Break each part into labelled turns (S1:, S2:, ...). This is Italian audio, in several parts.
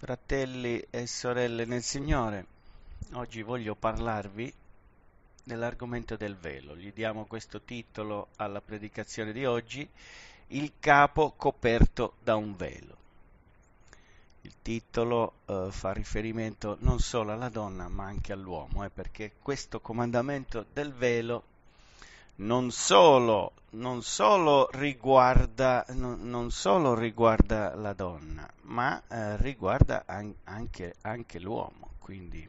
S1: Fratelli e sorelle nel Signore, oggi voglio parlarvi dell'argomento del velo. Gli diamo questo titolo alla predicazione di oggi, Il capo coperto da un velo. Il titolo eh, fa riferimento non solo alla donna ma anche all'uomo, eh, perché questo comandamento del velo non solo, non solo, riguarda, non, non solo riguarda, la donna, ma eh, riguarda an- anche, anche, l'uomo. Quindi,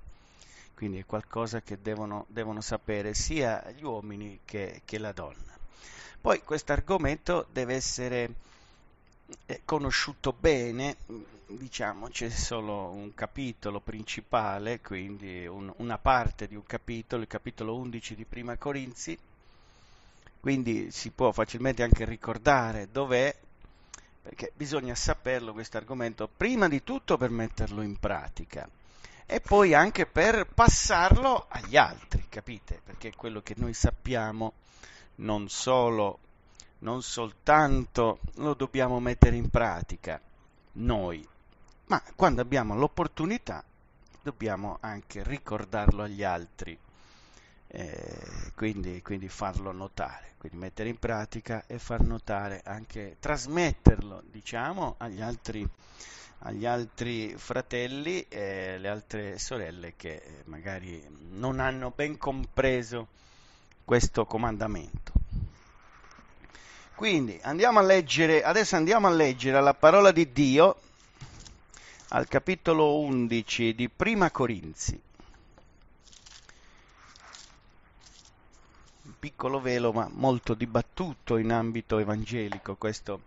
S1: quindi, è qualcosa che devono, devono sapere sia gli uomini che, che la donna. Poi questo argomento deve essere eh, conosciuto bene, mm, diciamo c'è solo un capitolo principale, quindi un, una parte di un capitolo, il capitolo 11 di Prima Corinzi, quindi si può facilmente anche ricordare dov'è, perché bisogna saperlo questo argomento prima di tutto per metterlo in pratica e poi anche per passarlo agli altri, capite? Perché quello che noi sappiamo non solo, non soltanto lo dobbiamo mettere in pratica noi, ma quando abbiamo l'opportunità dobbiamo anche ricordarlo agli altri eh, quindi, quindi, farlo notare, quindi mettere in pratica e far notare anche, trasmetterlo diciamo agli altri, agli altri fratelli e le altre sorelle che eh, magari non hanno ben compreso questo comandamento. Quindi andiamo a leggere, adesso andiamo a leggere la parola di Dio al capitolo 11 di Prima Corinzi. piccolo velo ma molto dibattuto in ambito evangelico questo,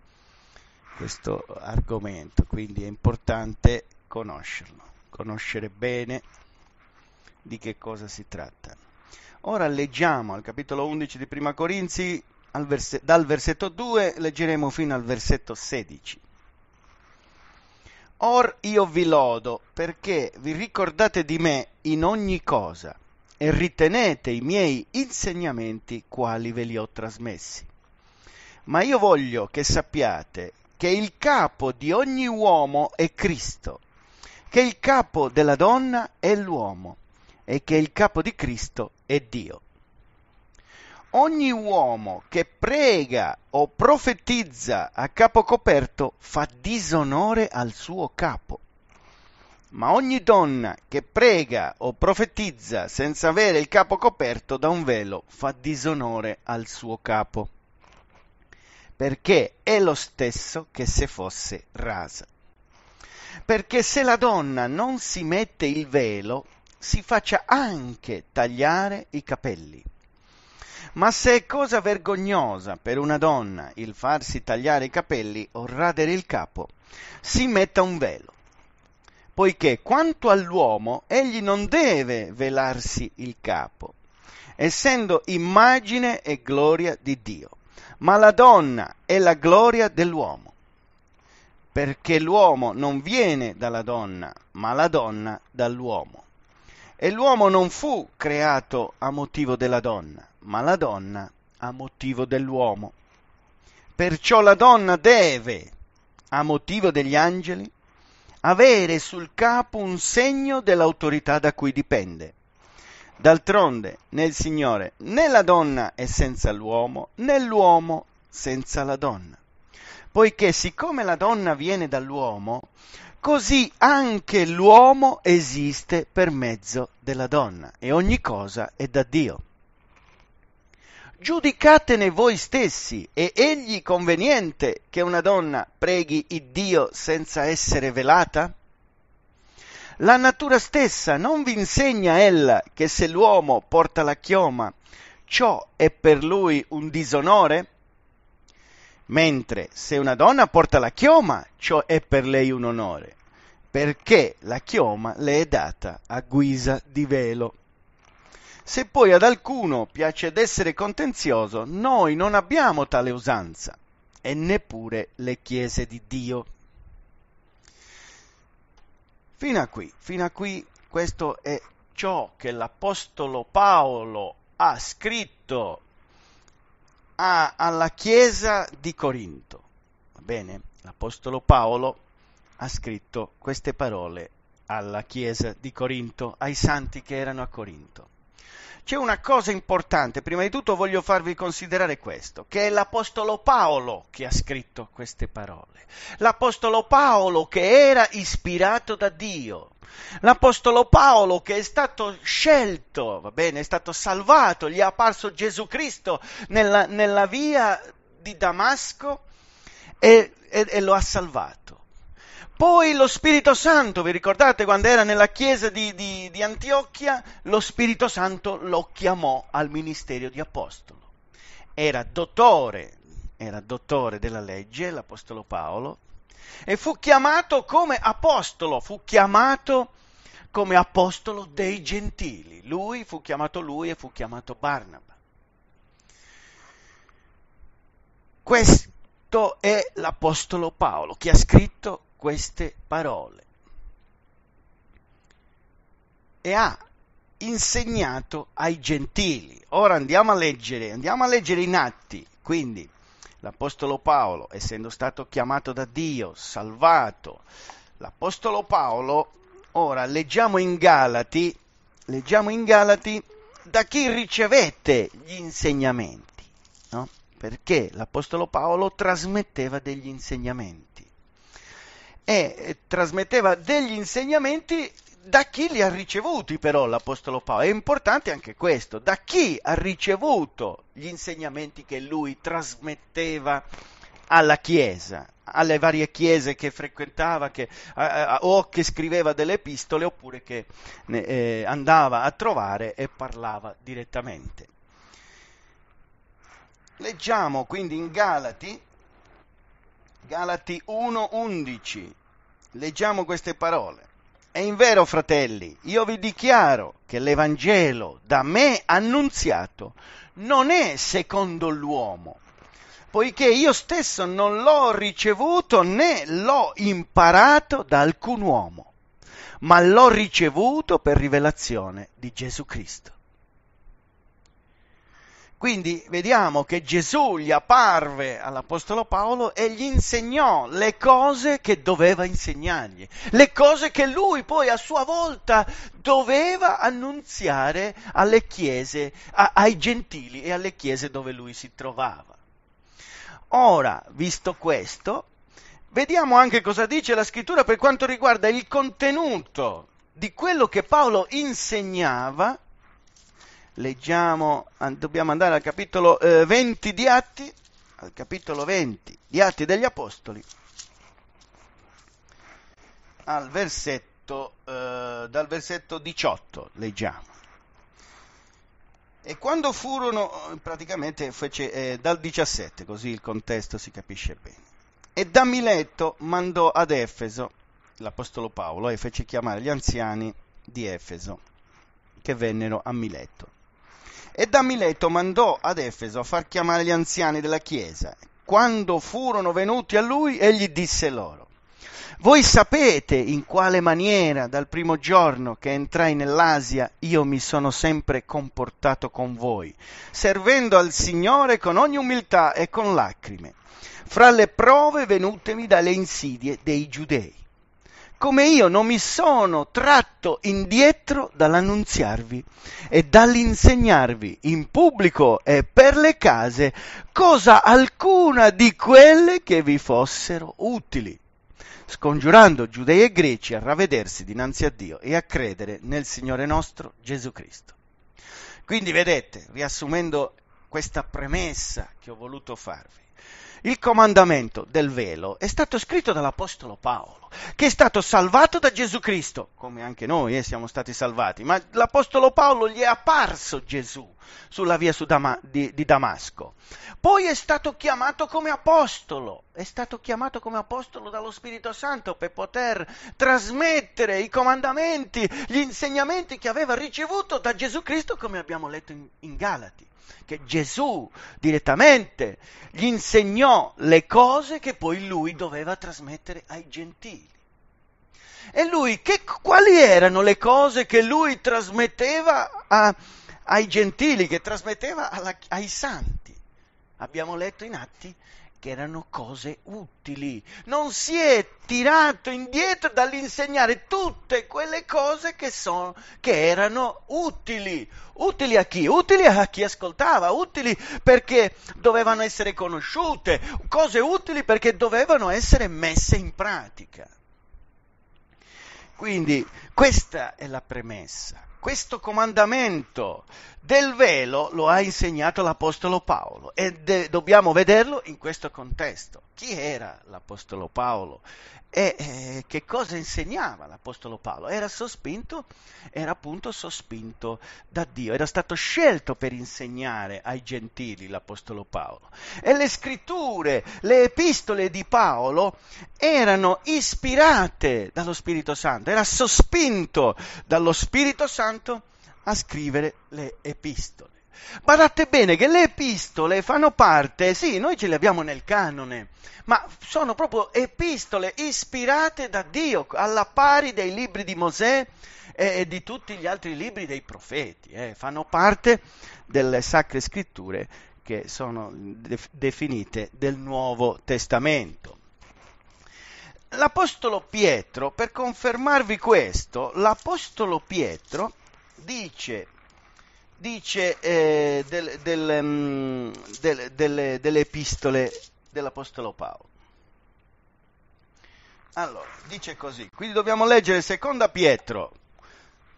S1: questo argomento, quindi è importante conoscerlo, conoscere bene di che cosa si tratta. Ora leggiamo al capitolo 11 di Prima Corinzi, verse, dal versetto 2 leggeremo fino al versetto 16. Or io vi lodo perché vi ricordate di me in ogni cosa e ritenete i miei insegnamenti quali ve li ho trasmessi. Ma io voglio che sappiate che il capo di ogni uomo è Cristo, che il capo della donna è l'uomo e che il capo di Cristo è Dio. Ogni uomo che prega o profetizza a capo coperto fa disonore al suo capo ma ogni donna che prega o profetizza senza avere il capo coperto da un velo fa disonore al suo capo, perché è lo stesso che se fosse rasa. Perché se la donna non si mette il velo, si faccia anche tagliare i capelli. Ma se è cosa vergognosa per una donna il farsi tagliare i capelli o radere il capo, si metta un velo poiché quanto all'uomo egli non deve velarsi il capo, essendo immagine e gloria di Dio, ma la donna è la gloria dell'uomo, perché l'uomo non viene dalla donna, ma la donna dall'uomo. E l'uomo non fu creato a motivo della donna, ma la donna a motivo dell'uomo. Perciò la donna deve, a motivo degli angeli, avere sul capo un segno dell'autorità da cui dipende. D'altronde, nel Signore, né la donna è senza l'uomo, né l'uomo senza la donna. Poiché siccome la donna viene dall'uomo, così anche l'uomo esiste per mezzo della donna e ogni cosa è da Dio giudicatene voi stessi, è egli conveniente che una donna preghi il Dio senza essere velata? La natura stessa non vi insegna ella che se l'uomo porta la chioma, ciò è per lui un disonore? Mentre se una donna porta la chioma, ciò è per lei un onore, perché la chioma le è data a guisa di velo. Se poi ad alcuno piace d'essere contenzioso, noi non abbiamo tale usanza, e neppure le chiese di Dio. Fino a qui, fino a qui questo è ciò che l'Apostolo Paolo ha scritto a, alla Chiesa di Corinto. Va bene? L'Apostolo Paolo ha scritto queste parole alla Chiesa di Corinto, ai santi che erano a Corinto c'è una cosa importante, prima di tutto voglio farvi considerare questo, che è l'Apostolo Paolo che ha scritto queste parole. L'Apostolo Paolo che era ispirato da Dio. L'Apostolo Paolo che è stato scelto, va bene, è stato salvato, gli è apparso Gesù Cristo nella, nella via di Damasco e, e, e lo ha salvato. Poi lo Spirito Santo, vi ricordate quando era nella chiesa di, di, di Antiochia? Lo Spirito Santo lo chiamò al ministero di apostolo. Era dottore, era dottore della legge, l'Apostolo Paolo, e fu chiamato come apostolo, fu chiamato come apostolo dei gentili. Lui fu chiamato lui e fu chiamato Barnaba. Questo è l'apostolo Paolo che ha scritto queste parole e ha insegnato ai gentili. Ora andiamo a leggere, andiamo a leggere in atti, quindi l'Apostolo Paolo, essendo stato chiamato da Dio, salvato, l'Apostolo Paolo, ora leggiamo in Galati, leggiamo in Galati da chi ricevette gli insegnamenti, no? perché l'Apostolo Paolo trasmetteva degli insegnamenti e trasmetteva degli insegnamenti da chi li ha ricevuti però l'Apostolo Paolo. È importante anche questo, da chi ha ricevuto gli insegnamenti che lui trasmetteva alla Chiesa, alle varie chiese che frequentava che, eh, o che scriveva delle epistole oppure che eh, andava a trovare e parlava direttamente. Leggiamo quindi in Galati Galati 1:11. Leggiamo queste parole. E vero, fratelli, io vi dichiaro che l'Evangelo da me annunziato non è secondo l'uomo, poiché io stesso non l'ho ricevuto né l'ho imparato da alcun uomo, ma l'ho ricevuto per rivelazione di Gesù Cristo. Quindi vediamo che Gesù gli apparve all'Apostolo Paolo e gli insegnò le cose che doveva insegnargli, le cose che lui poi a sua volta doveva annunziare alle chiese, a, ai gentili e alle chiese dove lui si trovava. Ora, visto questo, vediamo anche cosa dice la scrittura per quanto riguarda il contenuto di quello che Paolo insegnava leggiamo, dobbiamo andare al capitolo eh, 20 di Atti, al capitolo 20 di Atti degli Apostoli, al versetto, eh, dal versetto 18 leggiamo. E quando furono, praticamente fece, eh, dal 17, così il contesto si capisce bene. E da Mileto mandò ad Efeso l'Apostolo Paolo e fece chiamare gli anziani di Efeso che vennero a Mileto. E da Mileto mandò ad Efeso a far chiamare gli anziani della chiesa. Quando furono venuti a lui, egli disse loro, voi sapete in quale maniera dal primo giorno che entrai nell'Asia io mi sono sempre comportato con voi, servendo al Signore con ogni umiltà e con lacrime, fra le prove venutemi dalle insidie dei giudei come io non mi sono tratto indietro dall'annunziarvi e dall'insegnarvi in pubblico e per le case cosa alcuna di quelle che vi fossero utili, scongiurando giudei e greci a ravvedersi dinanzi a Dio e a credere nel Signore nostro Gesù Cristo. Quindi vedete, riassumendo questa premessa che ho voluto farvi, il comandamento del velo è stato scritto dall'Apostolo Paolo, che è stato salvato da Gesù Cristo, come anche noi eh, siamo stati salvati, ma l'Apostolo Paolo gli è apparso Gesù sulla via su Dama- di, di Damasco. Poi è stato chiamato come apostolo, è stato chiamato come apostolo dallo Spirito Santo per poter trasmettere i comandamenti, gli insegnamenti che aveva ricevuto da Gesù Cristo, come abbiamo letto in, in Galati che Gesù direttamente gli insegnò le cose che poi lui doveva trasmettere ai gentili. E lui, che, quali erano le cose che lui trasmetteva a, ai gentili, che trasmetteva alla, ai santi? Abbiamo letto in Atti che erano cose utili. Non si è tirato indietro dall'insegnare tutte quelle cose che, son, che erano utili. Utili a chi? Utili a chi ascoltava, utili perché dovevano essere conosciute, cose utili perché dovevano essere messe in pratica. Quindi questa è la premessa, questo comandamento del velo lo ha insegnato l'Apostolo Paolo e de- dobbiamo vederlo in questo contesto. Chi era l'Apostolo Paolo e eh, che cosa insegnava l'Apostolo Paolo? Era sospinto, era appunto sospinto da Dio, era stato scelto per insegnare ai gentili l'Apostolo Paolo. E le scritture, le epistole di Paolo erano ispirate dallo Spirito Santo, era sospinto dallo Spirito Santo a scrivere le epistole. Guardate bene che le epistole fanno parte, sì, noi ce le abbiamo nel canone, ma sono proprio epistole ispirate da Dio, alla pari dei libri di Mosè e di tutti gli altri libri dei profeti, eh. fanno parte delle sacre scritture che sono def- definite del Nuovo Testamento. L'Apostolo Pietro, per confermarvi questo, l'Apostolo Pietro dice, dice eh, del, del, mm, del, delle, delle epistole dell'Apostolo Paolo. Allora, dice così, quindi dobbiamo leggere seconda Pietro,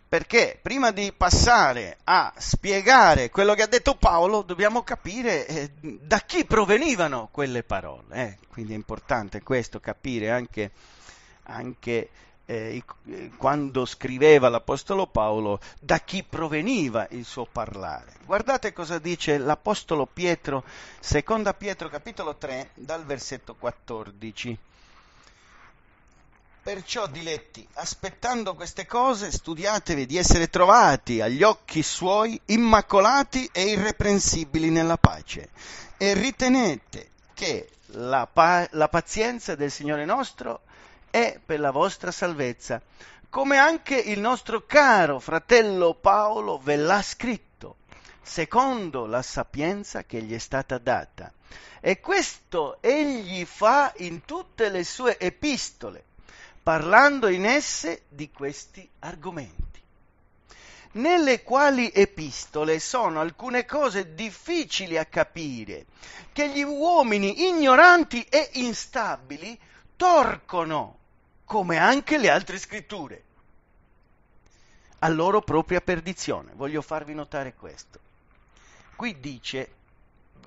S1: perché prima di passare a spiegare quello che ha detto Paolo, dobbiamo capire eh, da chi provenivano quelle parole. Eh. Quindi è importante questo, capire anche, anche eh, eh, quando scriveva l'Apostolo Paolo da chi proveniva il suo parlare. Guardate cosa dice l'Apostolo Pietro, seconda Pietro capitolo 3 dal versetto 14. Perciò, diletti, aspettando queste cose, studiatevi di essere trovati agli occhi suoi immacolati e irreprensibili nella pace. E ritenete che la, pa- la pazienza del Signore nostro è per la vostra salvezza, come anche il nostro caro fratello Paolo ve l'ha scritto, secondo la sapienza che gli è stata data. E questo egli fa in tutte le sue epistole, parlando in esse di questi argomenti nelle quali epistole sono alcune cose difficili a capire, che gli uomini ignoranti e instabili torcono come anche le altre scritture, a loro propria perdizione. Voglio farvi notare questo. Qui dice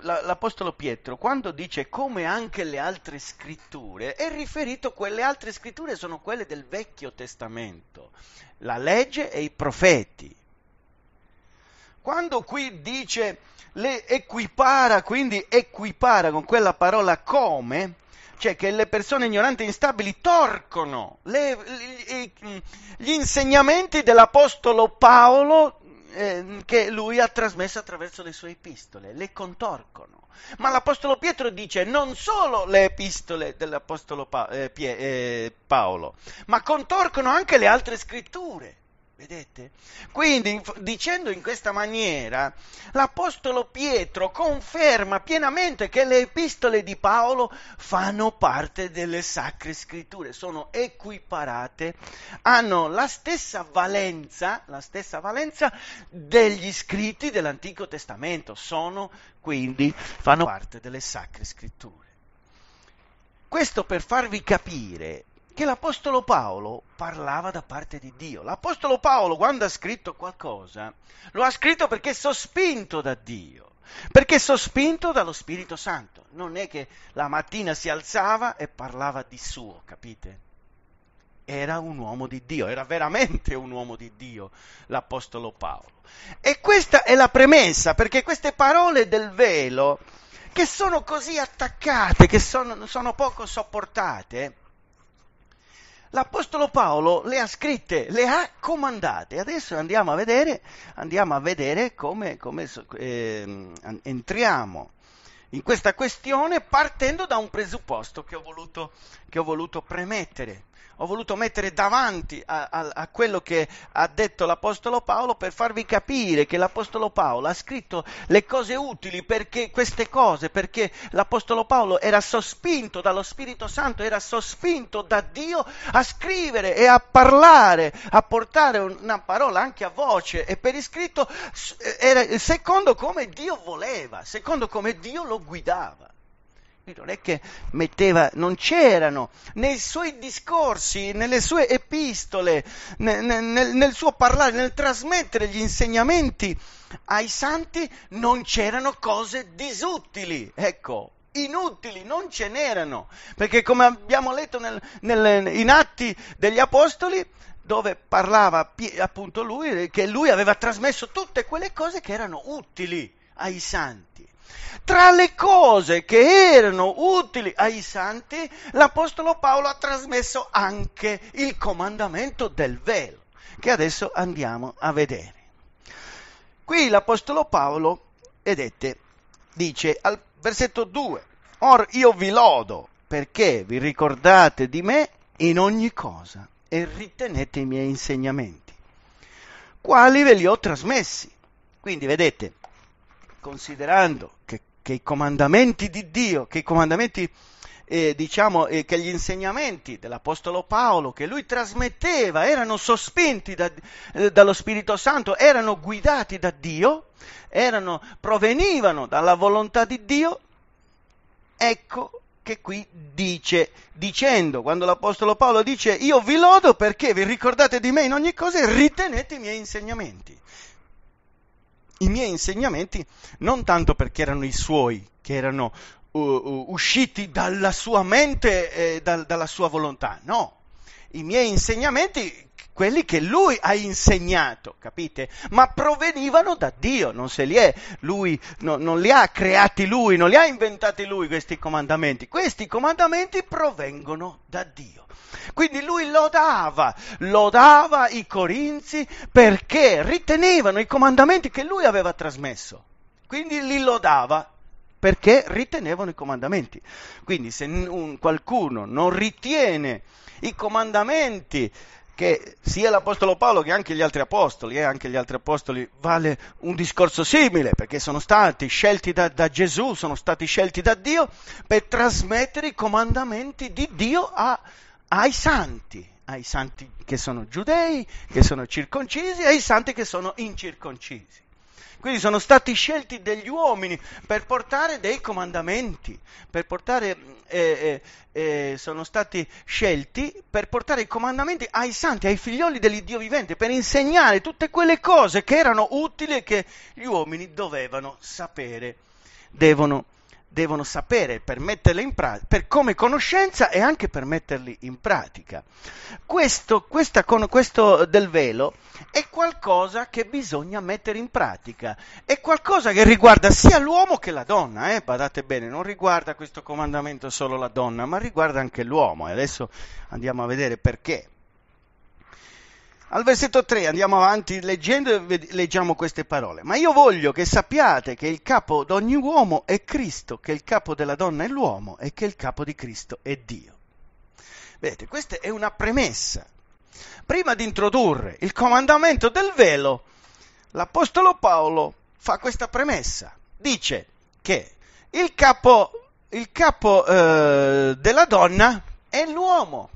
S1: l'Apostolo Pietro, quando dice come anche le altre scritture, è riferito, a quelle altre scritture sono quelle del Vecchio Testamento, la legge e i profeti. Quando qui dice, le equipara, quindi equipara con quella parola come, cioè che le persone ignoranti e instabili torcono le, gli, gli insegnamenti dell'Apostolo Paolo eh, che lui ha trasmesso attraverso le sue epistole, le contorcono. Ma l'Apostolo Pietro dice non solo le epistole dell'Apostolo pa- eh, Pie- eh, Paolo, ma contorcono anche le altre scritture. Vedete? Quindi, dicendo in questa maniera, l'Apostolo Pietro conferma pienamente che le epistole di Paolo fanno parte delle sacre scritture, sono equiparate, hanno la stessa valenza, la stessa valenza degli scritti dell'Antico Testamento, sono quindi, fanno parte delle sacre scritture. Questo per farvi capire che l'Apostolo Paolo parlava da parte di Dio. L'Apostolo Paolo quando ha scritto qualcosa lo ha scritto perché è sospinto da Dio, perché è sospinto dallo Spirito Santo. Non è che la mattina si alzava e parlava di suo, capite? Era un uomo di Dio, era veramente un uomo di Dio l'Apostolo Paolo. E questa è la premessa, perché queste parole del velo, che sono così attaccate, che sono, sono poco sopportate, l'Apostolo Paolo le ha scritte, le ha comandate. Adesso andiamo a vedere, andiamo a vedere come, come eh, entriamo in questa questione partendo da un presupposto che ho voluto, che ho voluto premettere ho voluto mettere davanti a, a, a quello che ha detto l'Apostolo Paolo per farvi capire che l'Apostolo Paolo ha scritto le cose utili perché queste cose, perché l'Apostolo Paolo era sospinto dallo Spirito Santo, era sospinto da Dio a scrivere e a parlare, a portare una parola anche a voce e per iscritto secondo come Dio voleva, secondo come Dio lo guidava. Non è che metteva, non c'erano nei suoi discorsi, nelle sue epistole, nel, nel, nel suo parlare, nel trasmettere gli insegnamenti ai santi, non c'erano cose disutili, Ecco, inutili, non ce n'erano, perché come abbiamo letto nel, nel, in Atti degli Apostoli, dove parlava appunto lui, che lui aveva trasmesso tutte quelle cose che erano utili ai santi. Tra le cose che erano utili ai santi, l'Apostolo Paolo ha trasmesso anche il comandamento del velo, che adesso andiamo a vedere. Qui l'Apostolo Paolo, vedete, dice al versetto 2, Or io vi lodo perché vi ricordate di me in ogni cosa e ritenete i miei insegnamenti, quali ve li ho trasmessi. Quindi vedete, considerando che, che i comandamenti di Dio, che i comandamenti, eh, diciamo, eh, che gli insegnamenti dell'Apostolo Paolo che lui trasmetteva erano sospinti da, eh, dallo Spirito Santo, erano guidati da Dio, erano, provenivano dalla volontà di Dio, ecco che qui dice, dicendo, quando l'Apostolo Paolo dice io vi lodo perché vi ricordate di me in ogni cosa e ritenete i miei insegnamenti i miei insegnamenti non tanto perché erano i suoi, che erano uh, uh usciti dalla sua mente e dal, dalla sua volontà, no, i miei insegnamenti, quelli che lui ha insegnato, capite? Ma provenivano da Dio, non se li è lui, no, non li ha creati lui, non li ha inventati lui questi comandamenti. Questi comandamenti provengono da Dio. Quindi lui lodava, lodava i corinzi perché ritenevano i comandamenti che lui aveva trasmesso. Quindi li lodava perché ritenevano i comandamenti. Quindi se un, qualcuno non ritiene i comandamenti che sia l'Apostolo Paolo che anche gli altri Apostoli, e eh, anche gli altri Apostoli, vale un discorso simile, perché sono stati scelti da, da Gesù, sono stati scelti da Dio per trasmettere i comandamenti di Dio a, ai santi, ai santi che sono giudei, che sono circoncisi e ai santi che sono incirconcisi. Quindi sono stati scelti degli uomini per portare dei comandamenti, portare, eh, eh, eh, sono stati scelti per portare i comandamenti ai santi, ai figlioli dell'Iddio vivente, per insegnare tutte quelle cose che erano utili e che gli uomini dovevano sapere, devono sapere devono sapere per metterle in pratica, per come conoscenza e anche per metterli in pratica. Questo, questa, questo del velo è qualcosa che bisogna mettere in pratica, è qualcosa che riguarda sia l'uomo che la donna, eh? badate bene, non riguarda questo comandamento solo la donna, ma riguarda anche l'uomo e adesso andiamo a vedere perché. Al versetto 3 andiamo avanti leggendo e leggiamo queste parole. Ma io voglio che sappiate che il capo d'ogni uomo è Cristo, che il capo della donna è l'uomo e che il capo di Cristo è Dio. Vedete, questa è una premessa. Prima di introdurre il comandamento del velo, l'Apostolo Paolo fa questa premessa. Dice che il capo, il capo eh, della donna è l'uomo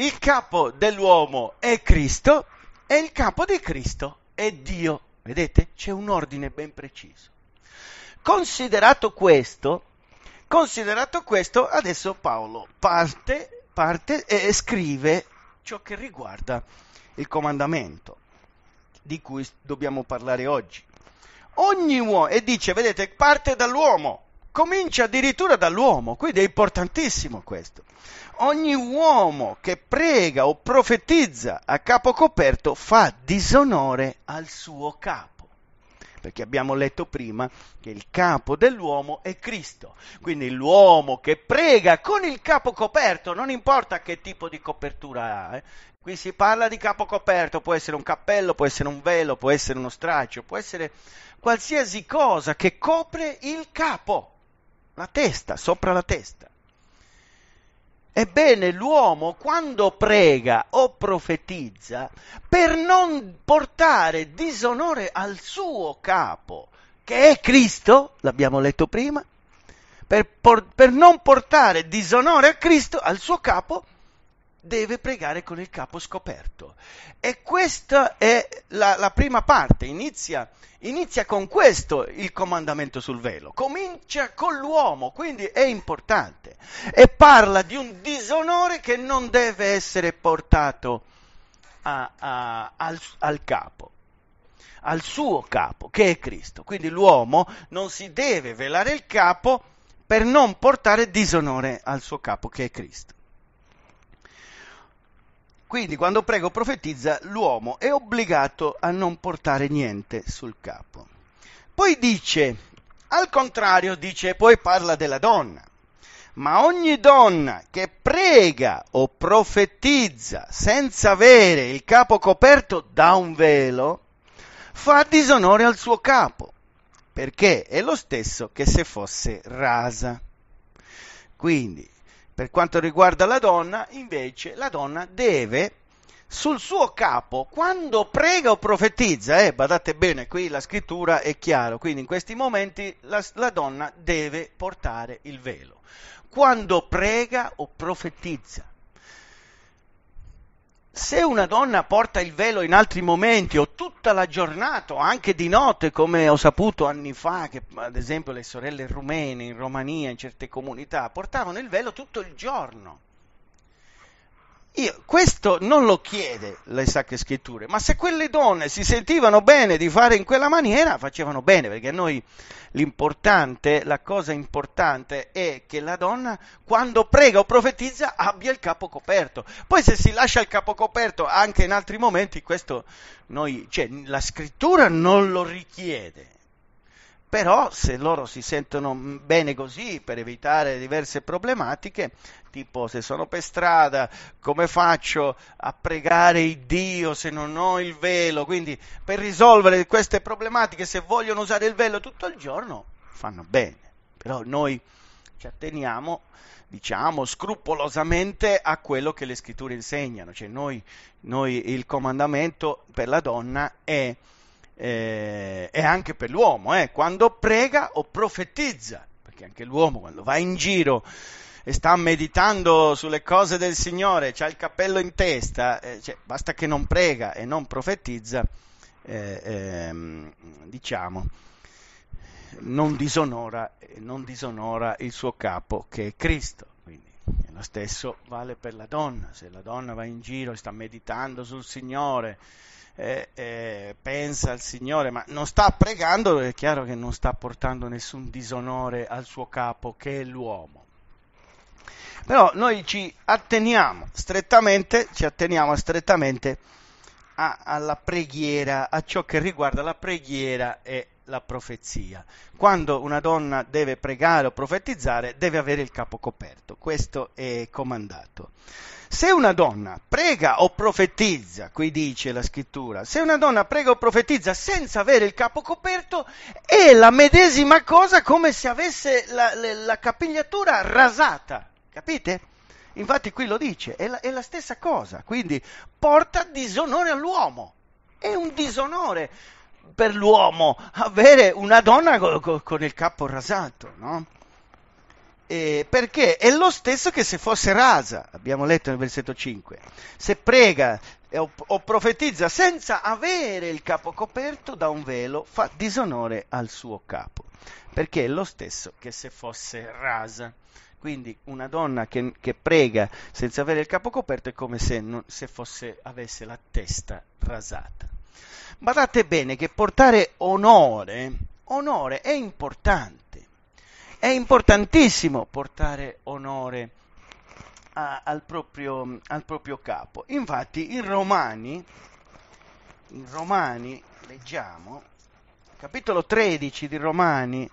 S1: il capo dell'uomo è Cristo e il capo di Cristo è Dio. Vedete? C'è un ordine ben preciso. Considerato questo, considerato questo adesso Paolo parte, parte e scrive ciò che riguarda il comandamento di cui dobbiamo parlare oggi. Ogni uomo, e dice, vedete, parte dall'uomo, comincia addirittura dall'uomo, quindi è importantissimo questo. Ogni uomo che prega o profetizza a capo coperto fa disonore al suo capo perché abbiamo letto prima che il capo dell'uomo è Cristo. Quindi l'uomo che prega con il capo coperto, non importa che tipo di copertura ha, eh. qui si parla di capo coperto, può essere un cappello, può essere un velo, può essere uno straccio, può essere qualsiasi cosa che copre il capo la testa, sopra la testa. Ebbene, l'uomo quando prega o profetizza, per non portare disonore al suo capo, che è Cristo, l'abbiamo letto prima, per, por- per non portare disonore a Cristo, al suo capo, deve pregare con il capo scoperto. E questa è la, la prima parte, inizia, inizia con questo il comandamento sul velo, comincia con l'uomo, quindi è importante, e parla di un disonore che non deve essere portato a, a, al, al capo al suo capo, che è Cristo. Quindi l'uomo non si deve velare il capo per non portare disonore al suo capo, che è Cristo. Quindi quando prego profetizza, l'uomo è obbligato a non portare niente sul capo. Poi dice, al contrario dice, poi parla della donna. Ma ogni donna che prega o profetizza senza avere il capo coperto da un velo, fa disonore al suo capo, perché è lo stesso che se fosse rasa. Quindi per quanto riguarda la donna, invece, la donna deve sul suo capo, quando prega o profetizza, eh, badate bene, qui la scrittura è chiaro, quindi in questi momenti la, la donna deve portare il velo. Quando prega o profetizza, se una donna porta il velo in altri momenti o tutta la giornata, o anche di notte, come ho saputo anni fa, che ad esempio le sorelle rumene in Romania, in certe comunità, portavano il velo tutto il giorno. Io, questo non lo chiede le sacre scritture, ma se quelle donne si sentivano bene di fare in quella maniera, facevano bene, perché a noi l'importante, la cosa importante è che la donna quando prega o profetizza abbia il capo coperto. Poi se si lascia il capo coperto anche in altri momenti, questo noi, cioè, la scrittura non lo richiede, però se loro si sentono mm, bene così per evitare diverse problematiche, tipo se sono per strada, come faccio a pregare il Dio se non ho il velo? Quindi per risolvere queste problematiche, se vogliono usare il velo tutto il giorno, fanno bene. Però noi ci atteniamo, diciamo, scrupolosamente a quello che le scritture insegnano. Cioè noi, noi il comandamento per la donna è eh, è anche per l'uomo, eh, quando prega o profetizza, perché anche l'uomo quando va in giro e sta meditando sulle cose del Signore, ha il cappello in testa, eh, cioè, basta che non prega e non profetizza, eh, ehm, diciamo, non disonora, non disonora il suo capo che è Cristo. lo stesso vale per la donna, se la donna va in giro e sta meditando sul Signore, eh, eh, pensa al Signore, ma non sta pregando, è chiaro che non sta portando nessun disonore al suo capo che è l'uomo. Però noi ci atteniamo strettamente, ci atteniamo strettamente a, alla preghiera, a ciò che riguarda la preghiera e la profezia. Quando una donna deve pregare o profetizzare, deve avere il capo coperto, questo è comandato. Se una donna prega o profetizza, qui dice la scrittura, se una donna prega o profetizza senza avere il capo coperto, è la medesima cosa come se avesse la, la, la capigliatura rasata, capite? Infatti qui lo dice, è la, è la stessa cosa, quindi porta disonore all'uomo, è un disonore per l'uomo avere una donna co- co- con il capo rasato, no? Eh, perché è lo stesso che se fosse rasa, abbiamo letto nel versetto 5, se prega eh, o, o, profetizza senza avere il capo coperto da un velo, fa disonore al suo capo, perché è lo stesso che se fosse rasa. Quindi una donna che, che prega senza avere il capo coperto è come se, non, se fosse, avesse la testa rasata. Badate bene che portare onore, onore è importante è importantissimo portare onore a, al, proprio, al, proprio, capo. Infatti in Romani, in Romani leggiamo, capitolo 13 di Romani,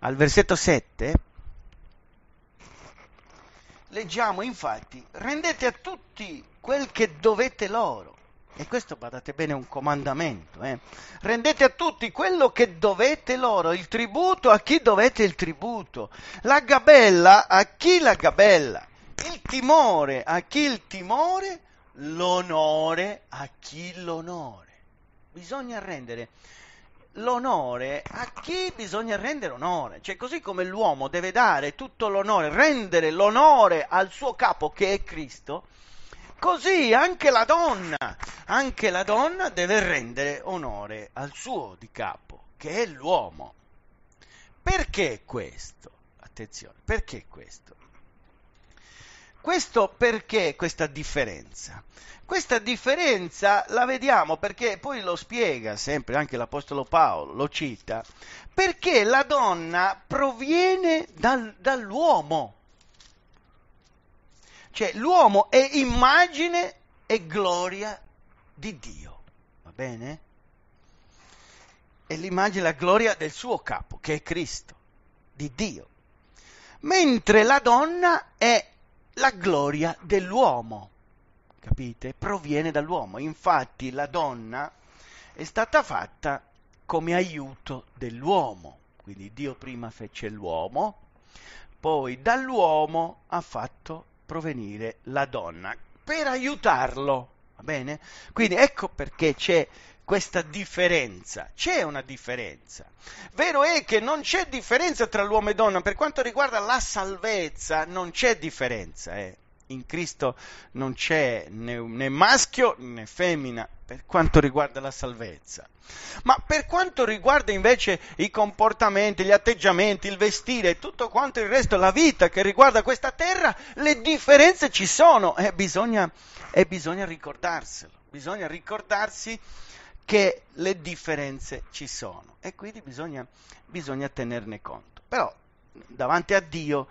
S1: al versetto 7, leggiamo infatti, rendete a tutti quel che dovete loro e questo, badate bene, è un comandamento. Eh? Rendete a tutti quello che dovete loro, il tributo a chi dovete il tributo, la gabella a chi la gabella, il timore a chi il timore, l'onore a chi l'onore. Bisogna rendere l'onore a chi bisogna rendere onore, cioè così come l'uomo deve dare tutto l'onore, rendere l'onore al suo capo che è Cristo, Così anche la donna, anche la donna deve rendere onore al suo di capo, che è l'uomo. Perché questo? Attenzione, perché questo? Questo perché questa differenza? Questa differenza la vediamo perché poi lo spiega sempre anche l'Apostolo Paolo, lo cita, perché la donna proviene dal, dall'uomo cioè l'uomo è immagine e gloria di Dio, va bene? È l'immagine e la gloria del suo capo, che è Cristo, di Dio. Mentre la donna è la gloria dell'uomo, capite? Proviene dall'uomo. Infatti la donna è stata fatta come aiuto dell'uomo. Quindi Dio prima fece l'uomo, poi dall'uomo ha fatto provenire la donna per aiutarlo. Va bene? Quindi ecco perché c'è questa differenza. C'è una differenza. Vero è che non c'è differenza tra l'uomo e donna, per quanto riguarda la salvezza non c'è differenza. Eh in Cristo non c'è né, né, maschio né femmina per quanto riguarda la salvezza. Ma per quanto riguarda invece i comportamenti, gli atteggiamenti, il vestire e tutto quanto il resto, la vita che riguarda questa terra, le differenze ci sono e bisogna, e bisogna ricordarselo. Bisogna ricordarsi che le differenze ci sono e quindi bisogna, bisogna tenerne conto. Però davanti a Dio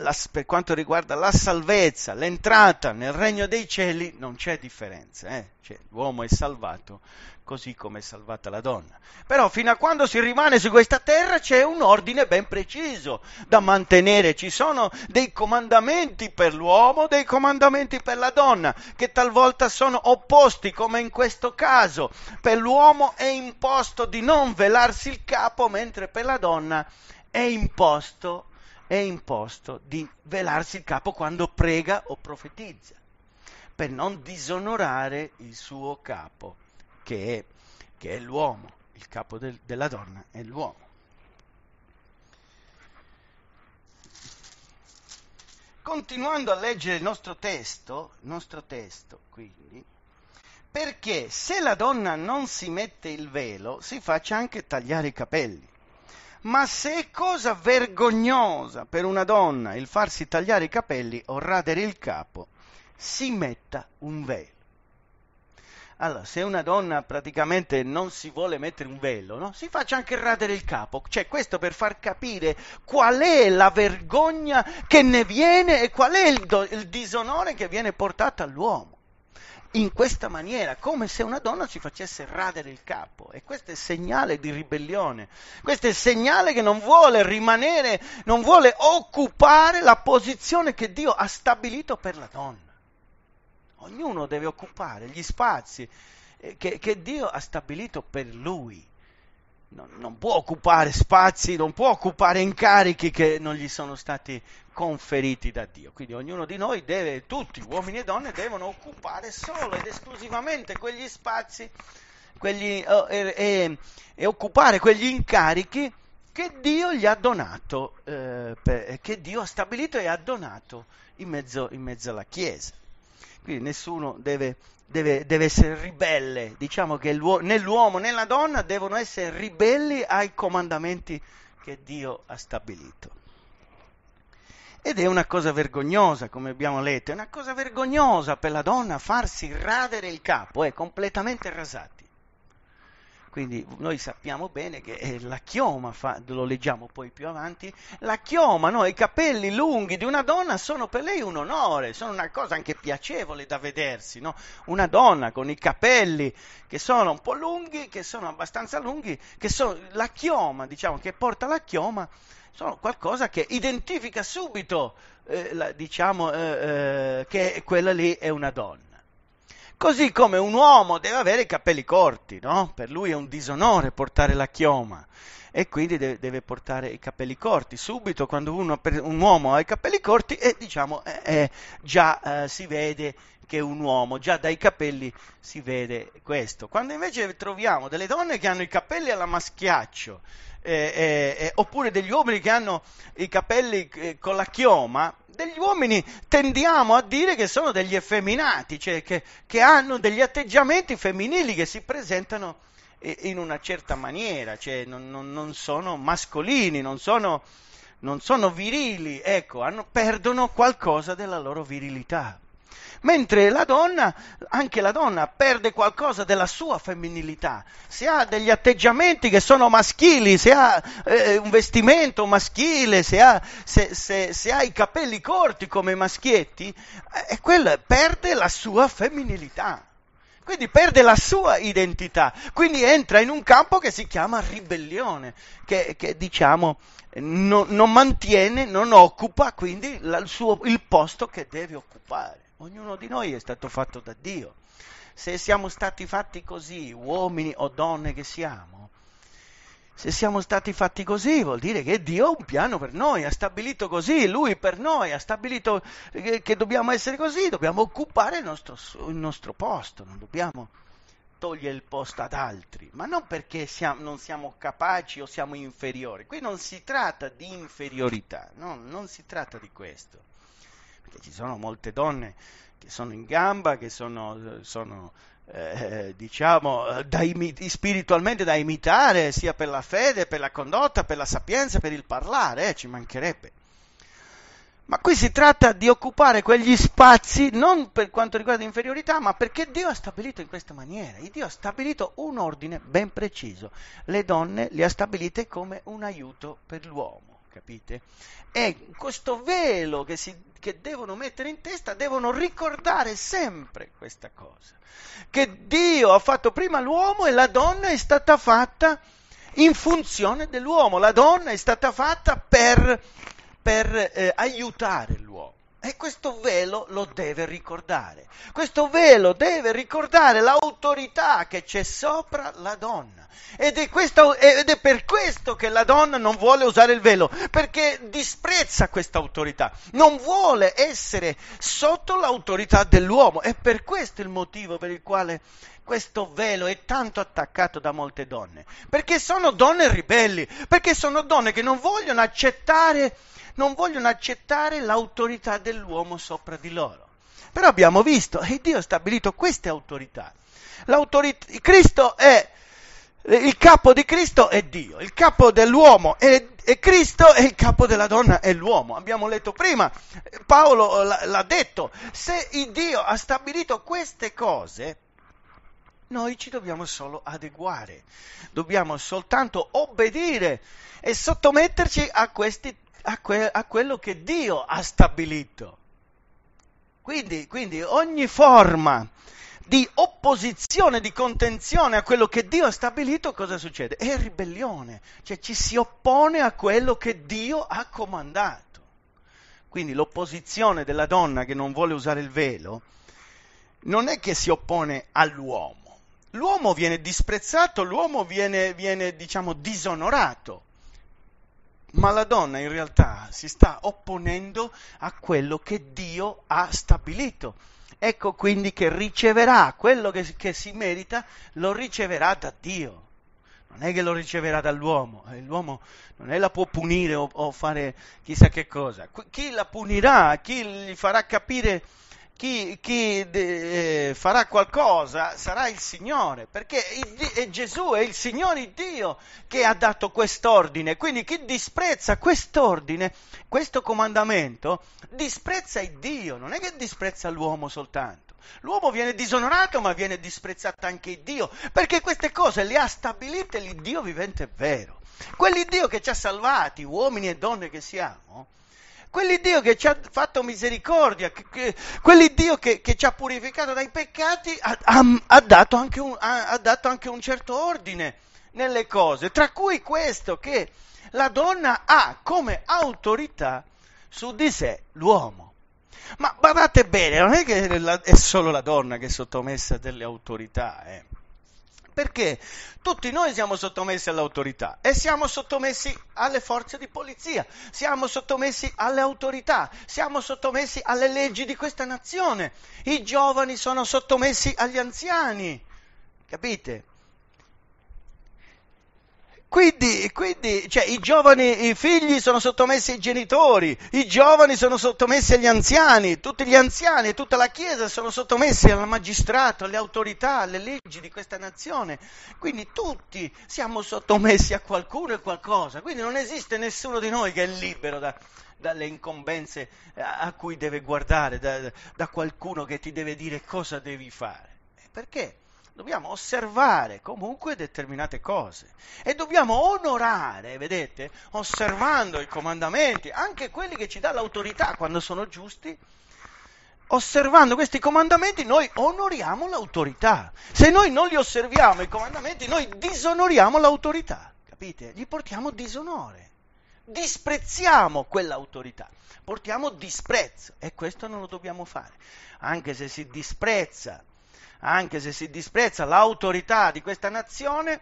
S1: la, per quanto riguarda la salvezza, l'entrata nel regno dei cieli, non c'è differenza. Eh? Cioè, l'uomo è salvato così come è salvata la donna. Però fino a quando si rimane su questa terra c'è un ordine ben preciso da mantenere. Ci sono dei comandamenti per l'uomo, dei comandamenti per la donna, che talvolta sono opposti, come in questo caso. Per l'uomo è imposto di non velarsi il capo, mentre per la donna è imposto è imposto di velarsi il capo quando prega o profetizza, per non disonorare il suo capo, che è, che è l'uomo, il capo del, della donna è l'uomo. Continuando a leggere il nostro testo, il nostro testo quindi, perché se la donna non si mette il velo, si faccia anche tagliare i capelli ma se è cosa vergognosa per una donna il farsi tagliare i capelli o radere il capo, si metta un velo. Allora, se una donna praticamente non si vuole mettere un velo, no? si faccia anche radere il capo. Cioè, questo per far capire qual è la vergogna che ne viene e qual è il, do- il disonore che viene portato all'uomo in questa maniera, come se una donna ci facesse radere il capo. E questo è il segnale di ribellione, questo è il segnale che non vuole rimanere, non vuole occupare la posizione che Dio ha stabilito per la donna. Ognuno deve occupare gli spazi eh, che, che Dio ha stabilito per lui. Non, non può occupare spazi, non può occupare incarichi che non gli sono stati conferiti da Dio. Quindi ognuno di noi deve, tutti uomini e donne, devono occupare solo ed esclusivamente quegli spazi quegli, oh, e, e, occupare quegli incarichi che Dio gli ha donato, eh, per, che Dio ha stabilito e ha donato in mezzo, in mezzo alla Chiesa. Quindi nessuno deve, deve, deve essere ribelle, diciamo che nell'uomo, l'uomo né donna devono essere ribelli ai comandamenti che Dio ha stabilito. Ed è una cosa vergognosa, come abbiamo letto, è una cosa vergognosa per la donna farsi radere il capo, è eh, completamente rasati. Quindi noi sappiamo bene che eh, la chioma, fa, lo leggiamo poi più avanti, la chioma, no, i capelli lunghi di una donna sono per lei un onore, sono una cosa anche piacevole da vedersi. No? Una donna con i capelli che sono un po' lunghi, che sono abbastanza lunghi, che sono la chioma, diciamo, che porta la chioma, sono qualcosa che identifica subito, eh, la, diciamo, eh, eh, che quella lì è una donna. Così come un uomo deve avere i capelli corti, no? Per lui è un disonore portare la chioma e quindi de- deve portare i capelli corti. Subito quando uno, un uomo ha i capelli corti diciamo, eh, diciamo, eh, eh, già si vede che è un uomo, già dai capelli si vede questo. Quando invece troviamo delle donne che hanno i capelli alla maschiaccio eh, eh, eh, oppure degli uomini che hanno i capelli eh, con la chioma, degli uomini tendiamo a dire che sono degli effeminati, cioè che, che hanno degli atteggiamenti femminili che si presentano eh, in una certa maniera, cioè non, non, non sono mascolini, non sono, non sono virili, ecco, hanno, perdono qualcosa della loro virilità mentre la donna, anche la donna, perde qualcosa della sua femminilità, se ha degli atteggiamenti che sono maschili, se ha eh, un vestimento maschile, se ha, se, se, se ha, i capelli corti come i maschietti, eh, quella perde la sua femminilità. Quindi perde la sua identità, quindi entra in un campo che si chiama ribellione, che, che diciamo non, non, mantiene, non occupa quindi la, il, suo, il posto che deve occupare. Ognuno di noi è stato fatto da Dio. Se siamo stati fatti così, uomini o donne che siamo, se siamo stati fatti così vuol dire che Dio ha un piano per noi, ha stabilito così, Lui per noi, ha stabilito che, che dobbiamo essere così, dobbiamo occupare il nostro, il nostro, posto, non dobbiamo togliere il posto ad altri, ma non perché siamo, non siamo capaci o siamo inferiori, qui non si tratta di inferiorità, no, non si tratta di questo perché ci sono molte donne che sono in gamba, che sono, sono eh, diciamo, da imi- spiritualmente da imitare, sia per la fede, per la condotta, per la sapienza, per il parlare, eh, ci mancherebbe. Ma qui si tratta di occupare quegli spazi non per quanto riguarda inferiorità, ma perché Dio ha stabilito in questa maniera. Dio ha stabilito un ordine ben preciso. Le donne le ha stabilite come un aiuto per l'uomo capite? È questo velo che, si, che devono mettere in testa, devono ricordare sempre questa cosa, che Dio ha fatto prima l'uomo e la donna è stata fatta in funzione dell'uomo, la donna è stata fatta per, per eh, aiutare l'uomo. E questo velo lo deve ricordare. Questo velo deve ricordare l'autorità che c'è sopra la donna. Ed è, questo, ed è, per questo che la donna non vuole usare il velo, perché disprezza questa autorità, non vuole essere sotto l'autorità dell'uomo. È per questo il motivo per il quale questo velo è tanto attaccato da molte donne, perché sono donne ribelli, perché sono donne che non vogliono accettare, non vogliono accettare l'autorità dell'uomo sopra di loro. Però abbiamo visto, e Dio ha stabilito queste autorità. Cristo è il capo di Cristo è Dio, il capo dell'uomo è, è Cristo e il capo della donna è l'uomo. Abbiamo letto prima, Paolo eh, l'ha detto, se Dio ha stabilito queste cose, noi ci dobbiamo solo adeguare, dobbiamo soltanto obbedire e sottometterci a, questi, a, que, a quello che Dio ha stabilito. Quindi, quindi ogni forma di opposizione, di contenzione a quello che Dio ha stabilito, cosa succede? È ribellione, cioè ci si oppone a quello che Dio ha comandato. Quindi l'opposizione della donna che non vuole usare il velo non è che si oppone all'uomo. L'uomo viene disprezzato, l'uomo viene, viene diciamo, disonorato, ma la donna in realtà si sta opponendo a quello che Dio ha stabilito Ecco quindi che riceverà quello che, che, si merita, lo riceverà da Dio. Non è che lo riceverà dall'uomo, eh, l'uomo non è la può punire o, o fare chissà che cosa. Chi la punirà, chi gli farà capire chi, chi de, eh, farà qualcosa sarà il Signore, perché il, è eh, Gesù è il Signore Dio che ha dato quest'ordine, quindi chi disprezza quest'ordine, questo comandamento, disprezza il Dio, non è che disprezza l'uomo soltanto. L'uomo viene disonorato ma viene disprezzato anche il Dio, perché queste cose le ha stabilite l'Iddio vivente e vero. Quell'Iddio che ci ha salvati, uomini e donne che siamo, quell'Iddio che ci ha fatto misericordia, che, che, quell'Iddio che, che, ci ha purificato dai peccati, ha, ha, ha, dato un, ha, dato anche un, certo ordine nelle cose, tra cui questo che la donna ha come autorità su di sé l'uomo. Ma badate bene, non è che è solo la donna che è sottomessa delle autorità. Eh. Perché tutti noi siamo sottomessi all'autorità e siamo sottomessi alle forze di polizia, siamo sottomessi alle autorità, siamo sottomessi alle leggi di questa nazione. I giovani sono sottomessi agli anziani. Capite? Quindi, quindi cioè, i giovani, i figli sono sottomessi ai genitori, i giovani sono sottomessi agli anziani, tutti gli anziani e tutta la Chiesa sono sottomessi al magistrato, alle autorità, alle leggi di questa nazione. Quindi tutti siamo sottomessi a qualcuno e qualcosa. Quindi non esiste nessuno di noi che è libero da, dalle incombenze eh, a cui deve guardare, da, da qualcuno che ti deve dire cosa devi fare. Perché? dobbiamo osservare comunque determinate cose e dobbiamo onorare, vedete, osservando i comandamenti, anche quelli che ci dà l'autorità quando sono giusti, osservando questi comandamenti noi onoriamo l'autorità. Se noi non li osserviamo i comandamenti, noi disonoriamo l'autorità, capite? Gli portiamo disonore. Disprezziamo quell'autorità, portiamo disprezzo e questo non lo dobbiamo fare, anche se si disprezza anche se si disprezza l'autorità di questa nazione,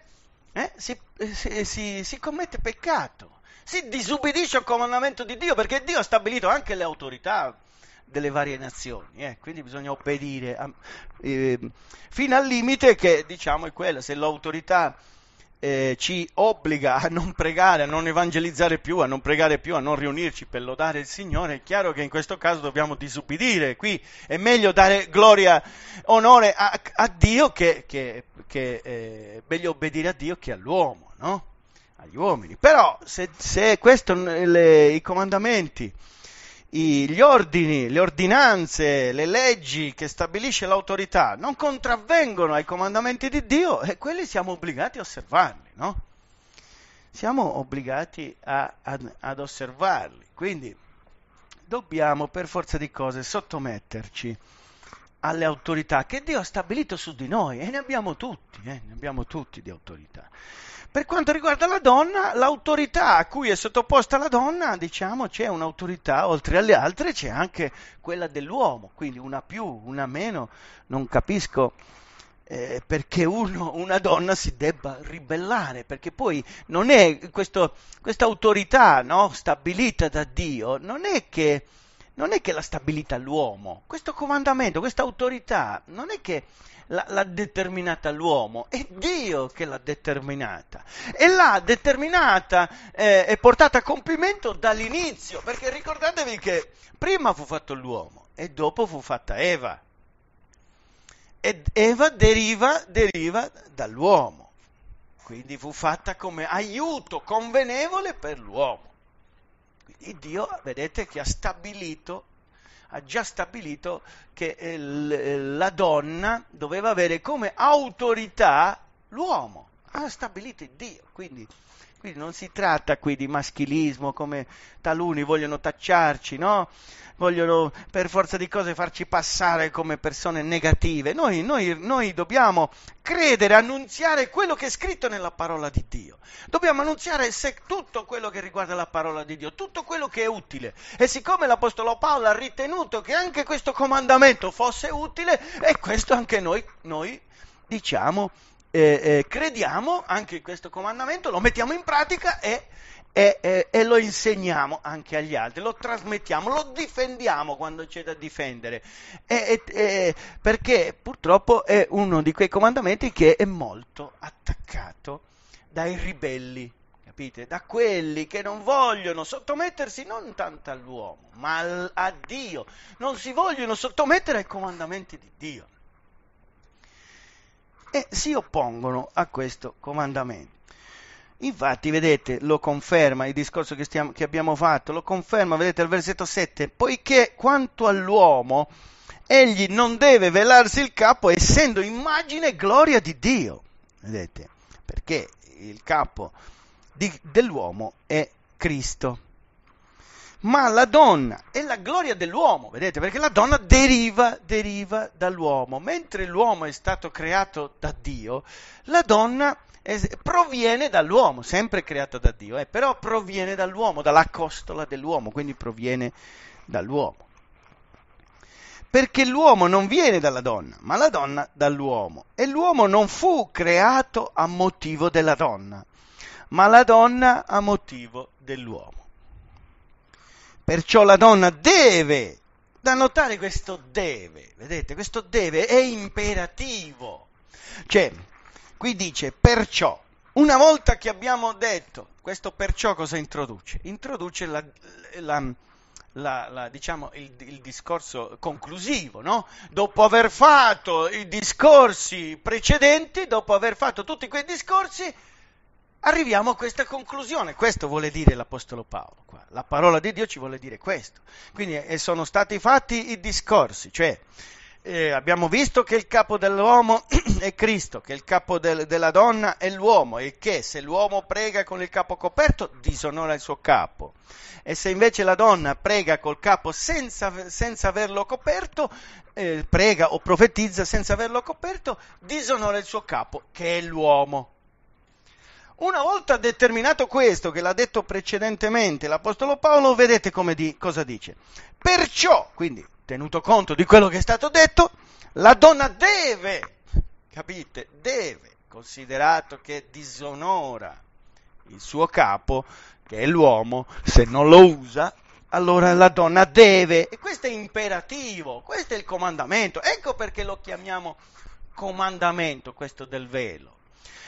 S1: eh, si, eh, eh, si, si, commette peccato, si disubbidisce al comandamento di Dio, perché Dio ha stabilito anche le autorità delle varie nazioni, eh, quindi bisogna obbedire a, eh, fino al limite che diciamo è quello, se l'autorità eh, ci obbliga a non pregare, a non evangelizzare più, a non pregare più, a non riunirci per lodare il Signore, è chiaro che in questo caso dobbiamo disubbidire. Qui è meglio dare gloria, onore a, a Dio che, che, che eh, meglio obbedire a Dio che all'uomo, no? agli uomini. Però se, se questi sono i comandamenti gli ordini, le ordinanze, le leggi che stabilisce l'autorità non contravvengono ai comandamenti di Dio e quelli siamo obbligati a osservarli, no? Siamo obbligati a, ad, ad osservarli, quindi dobbiamo per forza di cose sottometterci alle autorità che Dio ha stabilito su di noi e ne abbiamo tutti, eh? ne abbiamo tutti di autorità. Per quanto riguarda la donna, l'autorità a cui è sottoposta la donna, diciamo, c'è un'autorità, oltre alle altre c'è anche quella dell'uomo, quindi una più, una meno, non capisco eh, perché uno, una donna si debba ribellare, perché poi non è questa autorità no, stabilita da Dio, non è che non è che l'ha stabilita l'uomo, questo comandamento, questa autorità, non è che l'ha, l'ha determinata l'uomo, è Dio che l'ha determinata. E l'ha determinata eh, e portata a compimento dall'inizio, perché ricordatevi che prima fu fatto l'uomo e dopo fu fatta Eva. Ed Eva deriva, deriva dall'uomo, quindi fu fatta come aiuto convenevole per l'uomo. Quindi Dio, vedete, che ha stabilito, ha già stabilito che il, eh, eh, la donna doveva avere come autorità l'uomo. Ha stabilito Dio, quindi... Quindi non si tratta qui di maschilismo come taluni vogliono tacciarci, no? Vogliono per forza di cose farci passare come persone negative. Noi, noi, noi dobbiamo credere, annunziare quello che è scritto nella parola di Dio. Dobbiamo annunziare tutto quello che riguarda la parola di Dio, tutto quello che è utile. E siccome l'Apostolo Paolo ha ritenuto che anche questo comandamento fosse utile, e questo anche noi, noi diciamo eh, eh, crediamo anche in questo comandamento, lo mettiamo in pratica e, e, e, e, lo insegniamo anche agli altri, lo trasmettiamo, lo difendiamo quando c'è da difendere, perché purtroppo è uno di quei comandamenti che è molto attaccato dai ribelli. Capite? Da quelli che non vogliono sottomettersi non tanto all'uomo, ma a Dio, non si vogliono sottomettere ai comandamenti di Dio e si oppongono a questo comandamento. Infatti, vedete, lo conferma il discorso che, stiamo, che abbiamo fatto, lo conferma, vedete, al versetto 7, poiché quanto all'uomo, egli non deve velarsi il capo essendo immagine e gloria di Dio, vedete, perché il capo di, dell'uomo è Cristo ma la donna è la gloria dell'uomo, vedete, perché la donna deriva, deriva dall'uomo, mentre l'uomo è stato creato da Dio, la donna è, proviene dall'uomo, sempre creata da Dio, eh, però proviene dall'uomo, dalla costola dell'uomo, quindi proviene dall'uomo. Perché l'uomo non viene dalla donna, ma la donna dall'uomo. E l'uomo non fu creato a motivo della donna, ma la donna a motivo dell'uomo. Perciò la donna deve, da notare questo deve, vedete, questo deve è imperativo. Cioè, qui dice perciò, una volta che abbiamo detto, questo perciò cosa introduce? Introduce la, la, la, la, diciamo, il, il, discorso conclusivo, no? dopo aver fatto i discorsi precedenti, dopo aver fatto tutti quei discorsi, arriviamo a questa conclusione. Questo vuole dire l'Apostolo Paolo. Qua. La parola di Dio ci vuole dire questo. Quindi eh, sono stati fatti i discorsi, cioè eh, abbiamo visto che il capo dell'uomo è Cristo, che il capo del, della donna è l'uomo e che se l'uomo prega con il capo coperto disonora il suo capo e se invece la donna prega col capo senza, senza averlo coperto, eh, prega o profetizza senza averlo coperto, disonora il suo capo che è l'uomo. Una volta determinato questo, che l'ha detto precedentemente l'Apostolo Paolo, vedete di, cosa dice. Perciò, quindi, tenuto conto di quello che è stato detto, la donna deve, capite, deve, considerato che disonora il suo capo, che è l'uomo, se non lo usa, allora la donna deve. E questo è imperativo, questo è il comandamento. Ecco perché lo chiamiamo comandamento, questo del velo.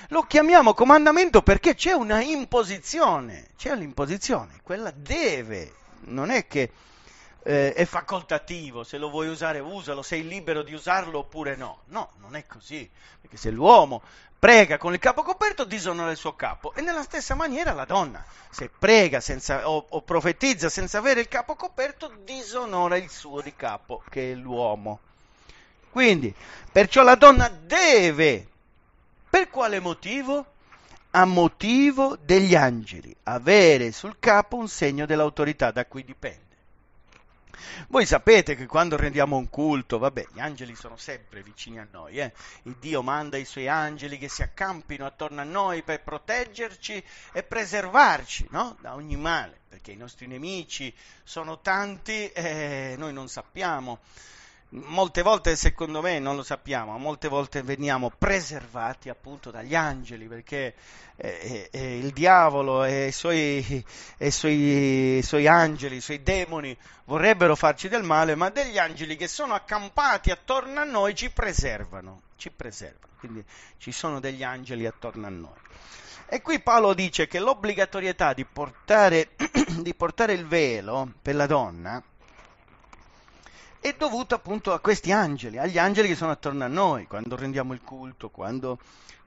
S1: Lo chiamiamo comandamento perché c'è una imposizione, c'è l'imposizione, quella deve, non è che eh, è facoltativo, se lo vuoi usare usalo, sei libero di usarlo oppure no. No, non è così, perché se l'uomo prega con il capo coperto disonora il suo capo e nella stessa maniera la donna, se prega senza, o, o profetizza senza avere il capo coperto disonora il suo di capo che è l'uomo. Quindi, perciò la donna deve per quale motivo? A motivo degli angeli, avere sul capo un segno dell'autorità da cui dipende. Voi sapete che quando rendiamo un culto, vabbè, gli angeli sono sempre vicini a noi, eh? il Dio manda i suoi angeli che si accampino attorno a noi per proteggerci e preservarci no? da ogni male, perché i nostri nemici sono tanti e noi non sappiamo molte volte secondo me non lo sappiamo, molte volte veniamo preservati appunto dagli angeli perché eh, eh, eh il diavolo e i suoi, e suoi, suoi angeli, i suoi demoni vorrebbero farci del male, ma degli angeli che sono accampati attorno a noi ci preservano, ci preservano, quindi ci sono degli angeli attorno a noi. E qui Paolo dice che l'obbligatorietà di portare, di portare il velo per la donna è dovuto appunto a questi angeli, agli angeli che sono attorno a noi, quando rendiamo il culto, quando,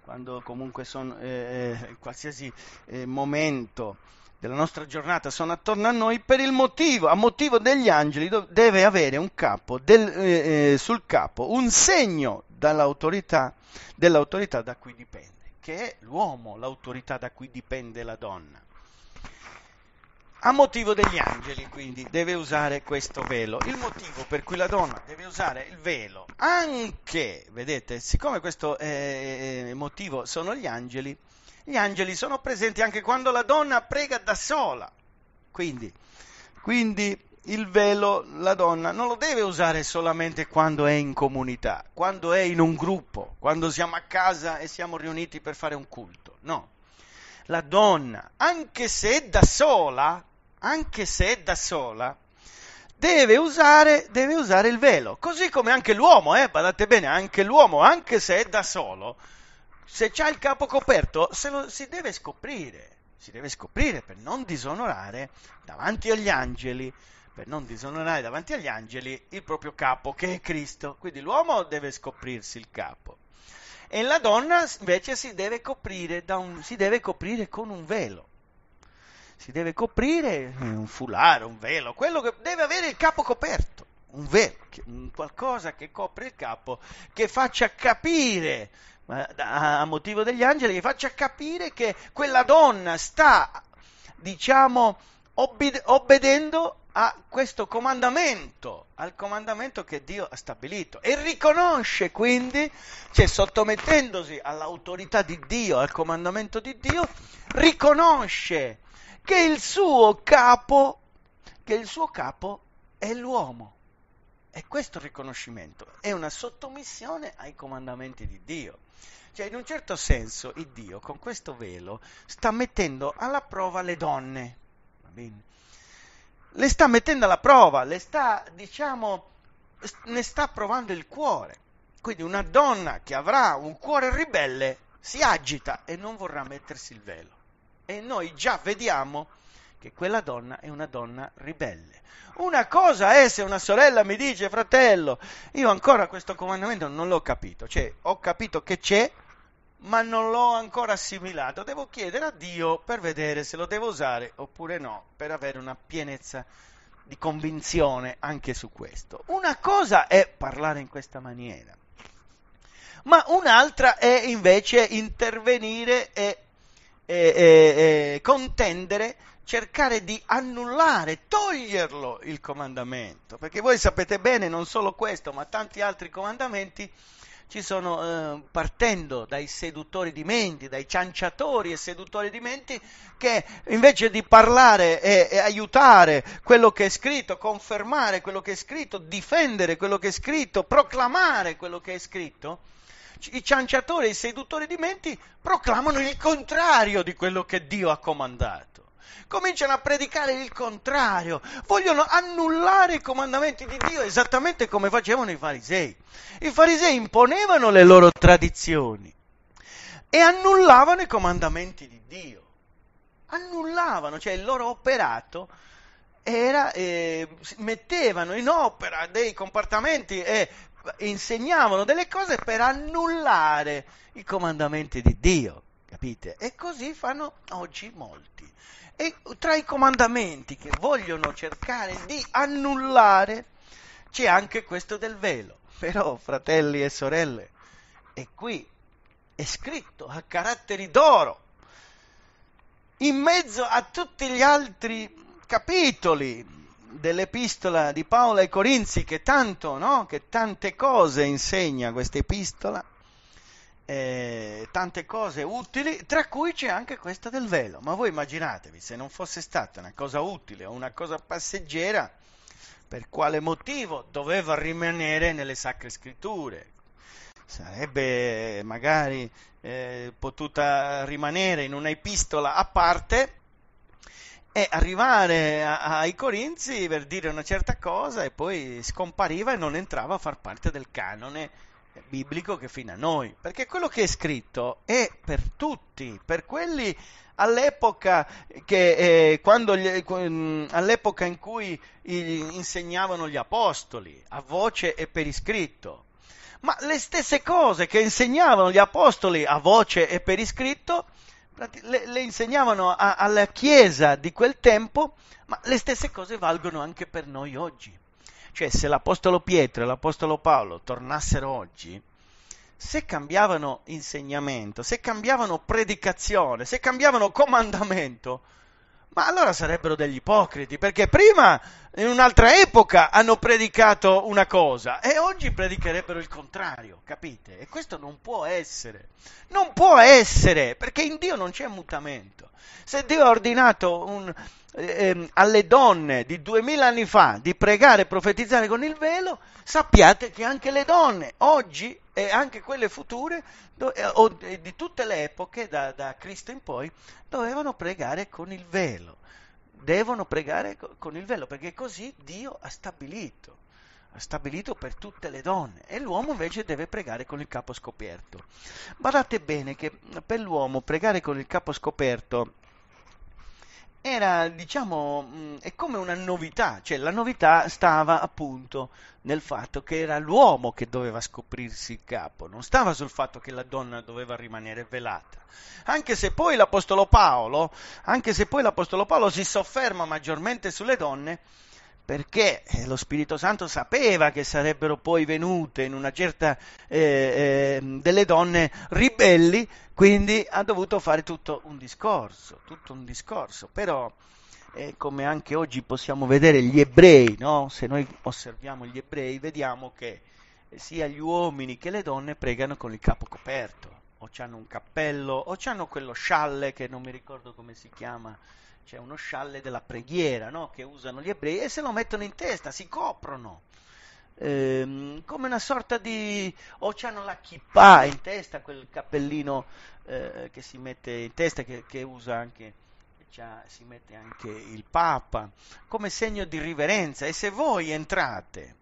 S1: quando comunque sono, eh, eh, qualsiasi eh, momento della nostra giornata sono attorno a noi, per il motivo, a motivo degli angeli deve avere un capo, del, eh, eh, sul capo un segno dall'autorità, dell'autorità da cui dipende, che è l'uomo, l'autorità da cui dipende la donna. A motivo degli angeli, quindi, deve usare questo velo. Il motivo per cui la donna deve usare il velo, anche, vedete, siccome questo è eh, motivo sono gli angeli, gli angeli sono presenti anche quando la donna prega da sola. Quindi, quindi il velo la donna non lo deve usare solamente quando è in comunità, quando è in un gruppo, quando siamo a casa e siamo riuniti per fare un culto. No, la donna, anche se è da sola, anche se è da sola, deve usare, deve usare il velo. Così come anche l'uomo, eh, badate bene, anche l'uomo, anche se è da solo, se ha il capo coperto, se lo, si deve scoprire. Si deve scoprire per non disonorare davanti agli angeli per non disonorare davanti agli angeli il proprio capo, che è Cristo. Quindi l'uomo deve scoprirsi il capo. E la donna invece si deve coprire, un, si deve coprire con un velo si deve coprire un foulare, un velo, quello che deve avere il capo coperto, un velo, qualcosa che copre il capo, che faccia capire a motivo degli angeli, che faccia capire che quella donna sta, diciamo, obbedendo a questo comandamento, al comandamento che Dio ha stabilito e riconosce quindi, cioè sottomettendosi all'autorità di Dio, al comandamento di Dio, riconosce che il suo capo, che il suo capo è l'uomo. E questo riconoscimento è una sottomissione ai comandamenti di Dio. Cioè, in un certo senso, il Dio con questo velo sta mettendo alla prova le donne. Le sta mettendo alla prova, le sta, diciamo, ne sta provando il cuore. Quindi una donna che avrà un cuore ribelle si agita e non vorrà mettersi il velo e noi già vediamo che quella donna è una donna ribelle. Una cosa è se una sorella mi dice, fratello, io ancora questo comandamento non l'ho capito, cioè ho capito che c'è, ma non l'ho ancora assimilato, devo chiedere a Dio per vedere se lo devo usare oppure no, per avere una pienezza di convinzione anche su questo. Una cosa è parlare in questa maniera, ma un'altra è invece intervenire e eh, eh, contendere, cercare di annullare, toglierlo il comandamento, perché voi sapete bene non solo questo, ma tanti altri comandamenti ci sono, eh, partendo dai seduttori di menti, dai cianciatori e seduttori di menti, che invece di parlare e, e, aiutare quello che è scritto, confermare quello che è scritto, difendere quello che è scritto, proclamare quello che è scritto, i cianciatori e i seduttori di menti proclamano il contrario di quello che Dio ha comandato. Cominciano a predicare il contrario, vogliono annullare i comandamenti di Dio esattamente come facevano i farisei. I farisei imponevano le loro tradizioni e annullavano i comandamenti di Dio. Annullavano, cioè il loro operato era, eh, mettevano in opera dei comportamenti e insegnavano delle cose per annullare i comandamenti di Dio, capite? E così fanno oggi molti. E tra i comandamenti che vogliono cercare di annullare c'è anche questo del velo. Però, fratelli e sorelle, è qui, è scritto a caratteri d'oro, in mezzo a tutti gli altri capitoli dell'epistola di Paolo ai Corinzi, che tanto, no? che tante cose insegna questa epistola, eh, tante cose utili, tra cui c'è anche questa del velo. Ma voi immaginatevi, se non fosse stata una cosa utile o una cosa passeggera, per quale motivo doveva rimanere nelle sacre scritture? Sarebbe eh, magari eh, potuta rimanere in una epistola a parte e arrivare a, ai Corinzi per dire una certa cosa e poi scompariva e non entrava a far parte del canone biblico che fino a noi, perché quello che è scritto è per tutti, per quelli all'epoca, che, eh, gli, mm, all'epoca in cui insegnavano gli apostoli, a voce e per iscritto. Ma le stesse cose che insegnavano gli apostoli a voce e per iscritto, le, le insegnavano a, alla Chiesa di quel tempo, ma le stesse cose valgono anche per noi oggi. Cioè, se l'Apostolo Pietro e l'Apostolo Paolo tornassero oggi, se cambiavano insegnamento, se cambiavano predicazione, se cambiavano comandamento, ma allora sarebbero degli ipocriti, perché prima, in un'altra epoca, hanno predicato una cosa e oggi predicherebbero il contrario, capite? E questo non può essere, non può essere, perché in Dio non c'è mutamento. Se Dio ha ordinato un, ehm, alle donne di duemila anni fa di pregare e profetizzare con il velo, sappiate che anche le donne oggi e anche quelle future do, eh, o eh, di tutte le epoche da, da Cristo in poi dovevano pregare con il velo, devono pregare con il velo perché così Dio ha stabilito, ha stabilito per tutte le donne e l'uomo invece deve pregare con il capo scoperto. Guardate bene che per l'uomo pregare con il capo scoperto era, diciamo, mm, è come una novità, cioè la novità stava appunto nel fatto che era l'uomo che doveva scoprirsi il capo, non stava sul fatto che la donna doveva rimanere velata. Anche se poi l'Apostolo Paolo, anche se poi l'Apostolo Paolo si sofferma maggiormente sulle donne, perché eh, lo Spirito Santo sapeva che sarebbero poi venute in una certa eh, eh, delle donne ribelli, quindi ha dovuto fare tutto un discorso, tutto un discorso. Però eh, come anche oggi possiamo vedere gli ebrei, no? se noi osserviamo gli ebrei vediamo che sia gli uomini che le donne pregano con il capo coperto, o hanno un cappello, o hanno quello scialle che non mi ricordo come si chiama c'è uno scialle della preghiera no? che usano gli ebrei e se lo mettono in testa, si coprono. Ehm, come una sorta di o hanno la kippa in testa, quel cappellino eh, che si mette in testa, che, che usa anche si mette anche il Papa, come segno di riverenza. E se voi entrate,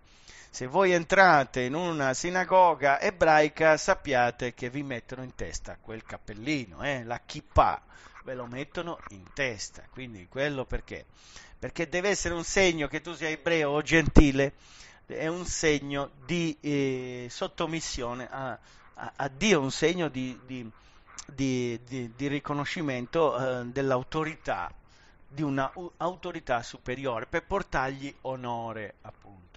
S1: se voi entrate in una sinagoga ebraica, sappiate che vi mettono in testa quel cappellino, eh, la kippa ve lo mettono in testa. Quindi quello perché? Perché deve essere un segno che tu sia ebreo o gentile, è un segno di eh, sottomissione a, a, a, Dio, un segno di, di, di, di riconoscimento eh, dell'autorità, di un'autorità superiore, per portargli onore, appunto.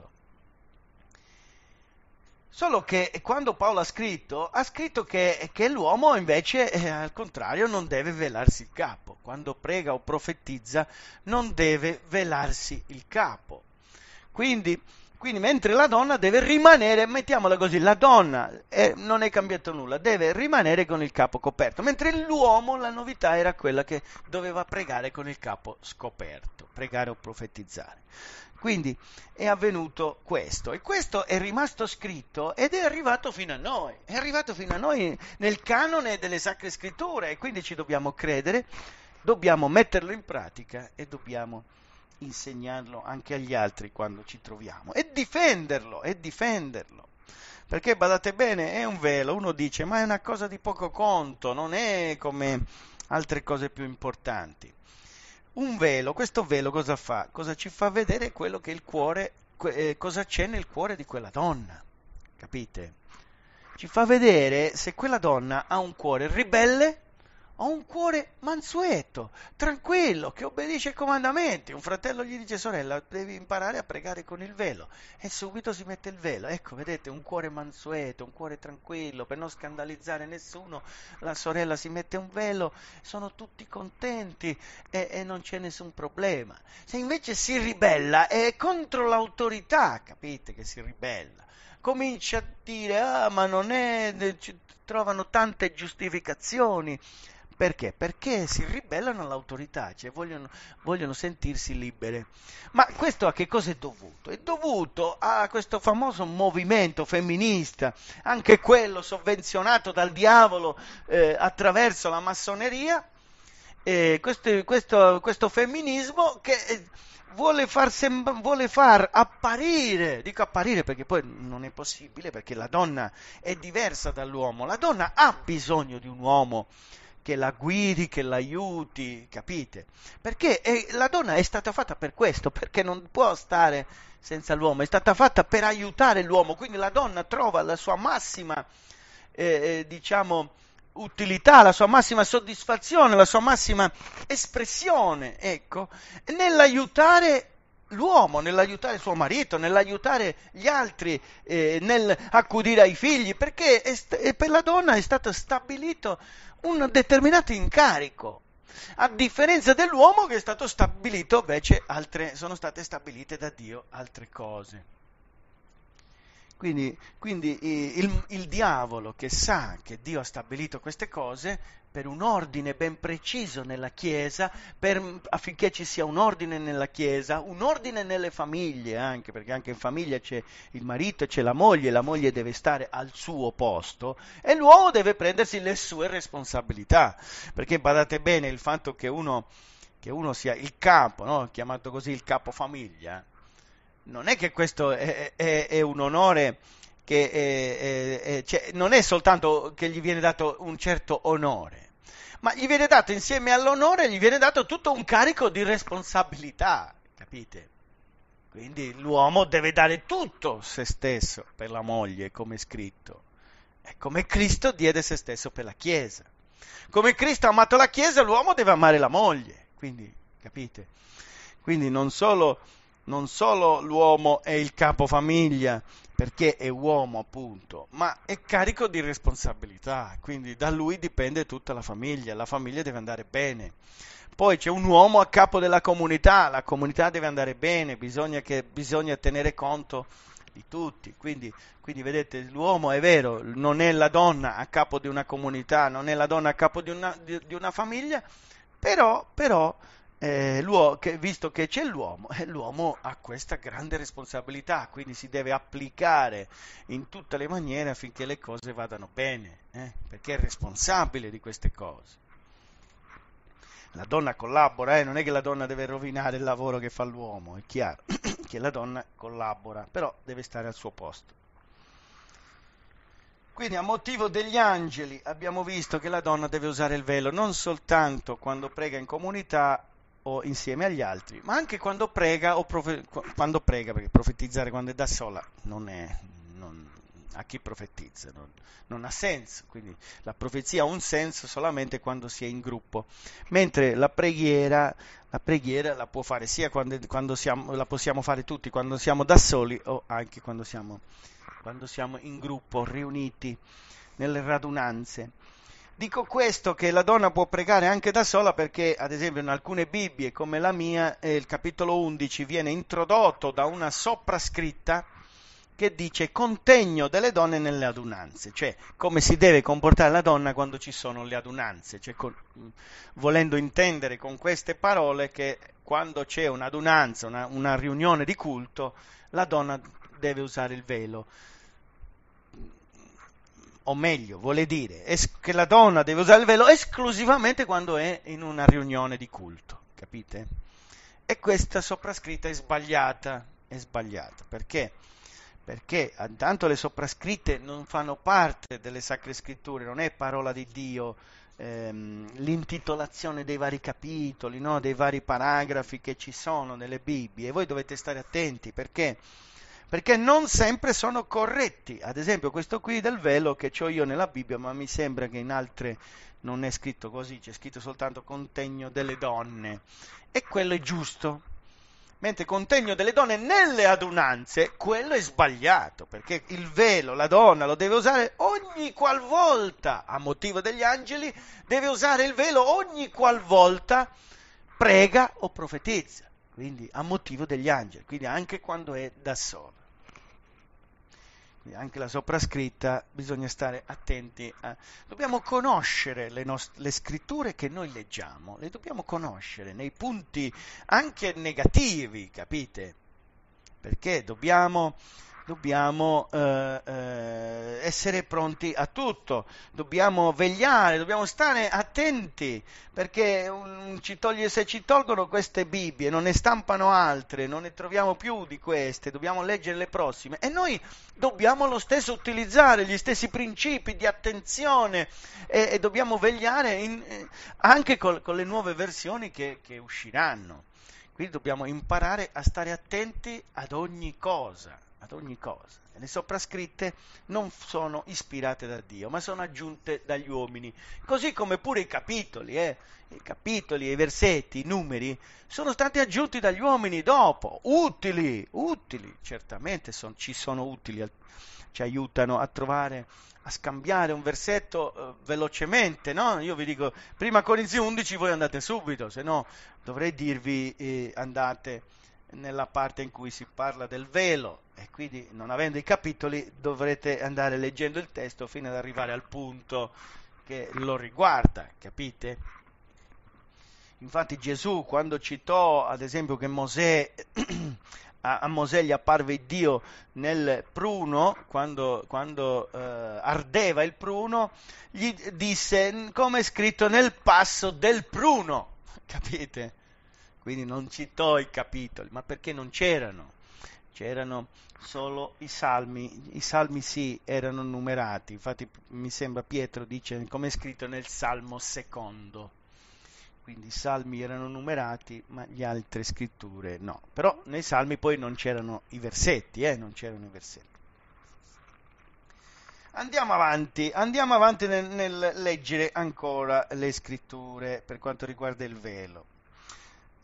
S1: Solo che quando Paolo ha scritto, ha scritto che, che l'uomo invece eh, al contrario non deve velarsi il capo. Quando prega o profetizza non deve velarsi il capo. Quindi, quindi mentre la donna deve rimanere, mettiamola così, la donna eh, non è cambiato nulla, deve rimanere con il capo coperto, mentre l'uomo la novità era quella che doveva pregare con il capo scoperto, pregare o profetizzare. Quindi è avvenuto questo e questo è rimasto scritto ed è arrivato fino a noi, è arrivato fino a noi nel canone delle sacre scritture e quindi ci dobbiamo credere, dobbiamo metterlo in pratica e dobbiamo insegnarlo anche agli altri quando ci troviamo e difenderlo, e difenderlo. Perché badate bene, è un velo, uno dice, ma è una cosa di poco conto, non è come altre cose più importanti. Un velo, questo velo cosa fa? Cosa ci fa vedere quello che il cuore, eh, cosa c'è nel cuore di quella donna, capite? Ci fa vedere se quella donna ha un cuore ribelle ho un cuore mansueto, tranquillo, che obbedisce ai comandamenti. Un fratello gli dice, sorella, devi imparare a pregare con il velo. E subito si mette il velo. Ecco, vedete, un cuore mansueto, un cuore tranquillo, per non scandalizzare nessuno. La sorella si mette un velo, sono tutti contenti e, e non c'è nessun problema. Se invece si ribella, è contro l'autorità, capite che si ribella. Comincia a dire, ah, ma non è... Trovano tante giustificazioni. Perché? Perché si ribellano all'autorità, cioè vogliono, vogliono sentirsi libere. Ma questo a che cosa è dovuto? È dovuto a questo famoso movimento femminista, anche quello sovvenzionato dal diavolo eh, attraverso la massoneria, eh, questo, questo, questo, femminismo che... Eh, vuole far, sembra, vuole far, apparire, dico apparire perché poi non è possibile, perché la donna è diversa dall'uomo, la donna ha bisogno di un uomo che la guidi, che l'aiuti, capite? Perché e la donna è stata fatta per questo, perché non può stare senza l'uomo, è stata fatta per aiutare l'uomo, quindi la donna trova la sua massima, eh, eh diciamo, utilità, la sua massima soddisfazione, la sua massima espressione, ecco, nell'aiutare l'uomo, nell'aiutare suo marito, nell'aiutare gli altri, eh, nell'accudire ai figli, perché è, per la donna è stato stabilito un determinato incarico, a differenza dell'uomo che è stato stabilito, invece altre, sono state stabilite da Dio altre cose. Quindi, quindi eh, il, il diavolo che sa che Dio ha stabilito queste cose per un ordine ben preciso nella Chiesa, per, affinché ci sia un ordine nella Chiesa, un ordine nelle famiglie anche, perché anche in famiglia c'è il marito, c'è la moglie, la moglie deve stare al suo posto e l'uomo deve prendersi le sue responsabilità, perché badate bene il fatto che uno, che uno sia il capo, no? chiamato così il capo famiglia, non è che questo è, è, è un onore che eh, eh, eh, cioè, non è soltanto che gli viene dato un certo onore, ma gli viene dato insieme all'onore, gli viene dato tutto un carico di responsabilità, capite? Quindi l'uomo deve dare tutto se stesso per la moglie, come è scritto. È come Cristo diede se stesso per la Chiesa. Come Cristo ha amato la Chiesa, l'uomo deve amare la moglie. Quindi, capite? Quindi non solo non solo l'uomo è il capo famiglia, perché è uomo appunto, ma è carico di responsabilità, quindi da lui dipende tutta la famiglia, la famiglia deve andare bene. Poi c'è un uomo a capo della comunità, la comunità deve andare bene, bisogna, che, bisogna tenere conto di tutti. Quindi, quindi, vedete, l'uomo è vero, non è la donna a capo di una comunità, non è la donna a capo di una, di, di una famiglia, però, però eh, che, visto che c'è l'uomo, eh, l'uomo ha questa grande responsabilità, quindi si deve applicare in tutte le maniere affinché le cose vadano bene, eh, perché è responsabile di queste cose. La donna collabora, eh, non è che la donna deve rovinare il lavoro che fa l'uomo, è chiaro che la donna collabora, però deve stare al suo posto. Quindi a motivo degli angeli abbiamo visto che la donna deve usare il velo non soltanto quando prega in comunità, o insieme agli altri, ma anche quando prega, o profe- quando prega perché profetizzare quando è da sola non è, non, a chi profetizza, non, non, ha senso, quindi la profezia ha un senso solamente quando si è in gruppo, mentre la preghiera, la, preghiera la può fare sia quando, quando siamo, la possiamo fare tutti, quando siamo da soli o anche quando siamo, quando siamo in gruppo, riuniti nelle radunanze. Dico questo che la donna può pregare anche da sola perché, ad esempio, in alcune Bibbie come la mia, eh, il capitolo 11 viene introdotto da una soprascritta che dice contegno delle donne nelle adunanze, cioè come si deve comportare la donna quando ci sono le adunanze, cioè, con, volendo intendere con queste parole che quando c'è un'adunanza, una, una riunione di culto, la donna deve usare il velo o meglio, vuole dire es- che la donna deve usare il velo esclusivamente quando è in una riunione di culto, capite? E questa soprascritta è sbagliata, è sbagliata, perché? Perché intanto ah, le soprascritte non fanno parte delle sacre scritture, non è parola di Dio, ehm, l'intitolazione dei vari capitoli, no? dei vari paragrafi che ci sono nelle Bibbie, e voi dovete stare attenti perché perché non sempre sono corretti. Ad esempio questo qui del velo che ho io nella Bibbia, ma mi sembra che in altre non è scritto così, c'è scritto soltanto contegno delle donne. E quello è giusto. Mentre contegno delle donne nelle adunanze, quello è sbagliato, perché il velo, la donna lo deve usare ogni qualvolta, a motivo degli angeli, deve usare il velo ogni qualvolta prega o profetizza, quindi a motivo degli angeli, quindi anche quando è da sola anche la soprascritta, bisogna stare attenti. A... Dobbiamo conoscere le, nost- le, scritture che noi leggiamo, le dobbiamo conoscere nei punti anche negativi, capite? Perché dobbiamo dobbiamo eh, eh, essere pronti a tutto, dobbiamo vegliare, dobbiamo stare attenti, perché un, ci toglie, se ci tolgono queste Bibbie, non ne stampano altre, non ne troviamo più di queste, dobbiamo leggere le prossime e noi dobbiamo lo stesso utilizzare gli stessi principi di attenzione e, e dobbiamo vegliare in, eh, anche col, con le nuove versioni che, che usciranno. Quindi dobbiamo imparare a stare attenti ad ogni cosa ad ogni cosa. Le soprascritte non sono ispirate da Dio, ma sono aggiunte dagli uomini, così come pure i capitoli, eh? i capitoli, i versetti, i numeri, sono stati aggiunti dagli uomini dopo, utili, utili, certamente son, ci sono utili, ci aiutano a trovare, a scambiare un versetto eh, velocemente, no? Io vi dico, prima Corinzi 11 voi andate subito, se no dovrei dirvi eh, andate nella parte in cui si parla del velo e quindi non avendo i capitoli dovrete andare leggendo il testo fino ad arrivare al punto che lo riguarda, capite? Infatti Gesù quando citò ad esempio che Mosè, a Mosè gli apparve Dio nel pruno, quando, quando eh, ardeva il pruno, gli disse come è scritto nel passo del pruno, capite? quindi non citò i capitoli, ma perché non c'erano, c'erano solo i salmi, i salmi sì erano numerati, infatti mi sembra Pietro dice come è scritto nel Salmo secondo, quindi i salmi erano numerati ma le altre scritture no, però nei salmi poi non c'erano i versetti, eh? non c'erano i versetti. Andiamo avanti, andiamo avanti nel, nel leggere ancora le scritture per quanto riguarda il velo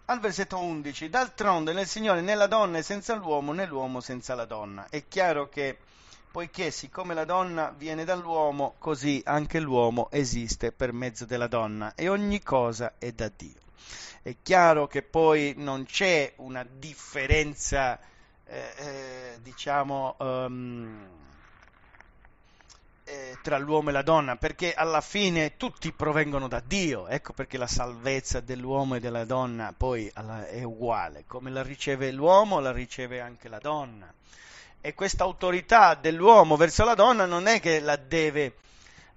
S1: al versetto 11, d'altronde nel Signore né la donna è senza l'uomo né l'uomo senza la donna. È chiaro che poiché siccome la donna viene dall'uomo, così anche l'uomo esiste per mezzo della donna e ogni cosa è da Dio. È chiaro che poi non c'è una differenza, eh, eh, diciamo, um, eh, tra l'uomo e la donna, perché alla fine tutti provengono da Dio, ecco perché la salvezza dell'uomo e della donna poi alla, è uguale, come la riceve l'uomo la riceve anche la donna. E questa autorità dell'uomo verso la donna non è che la deve,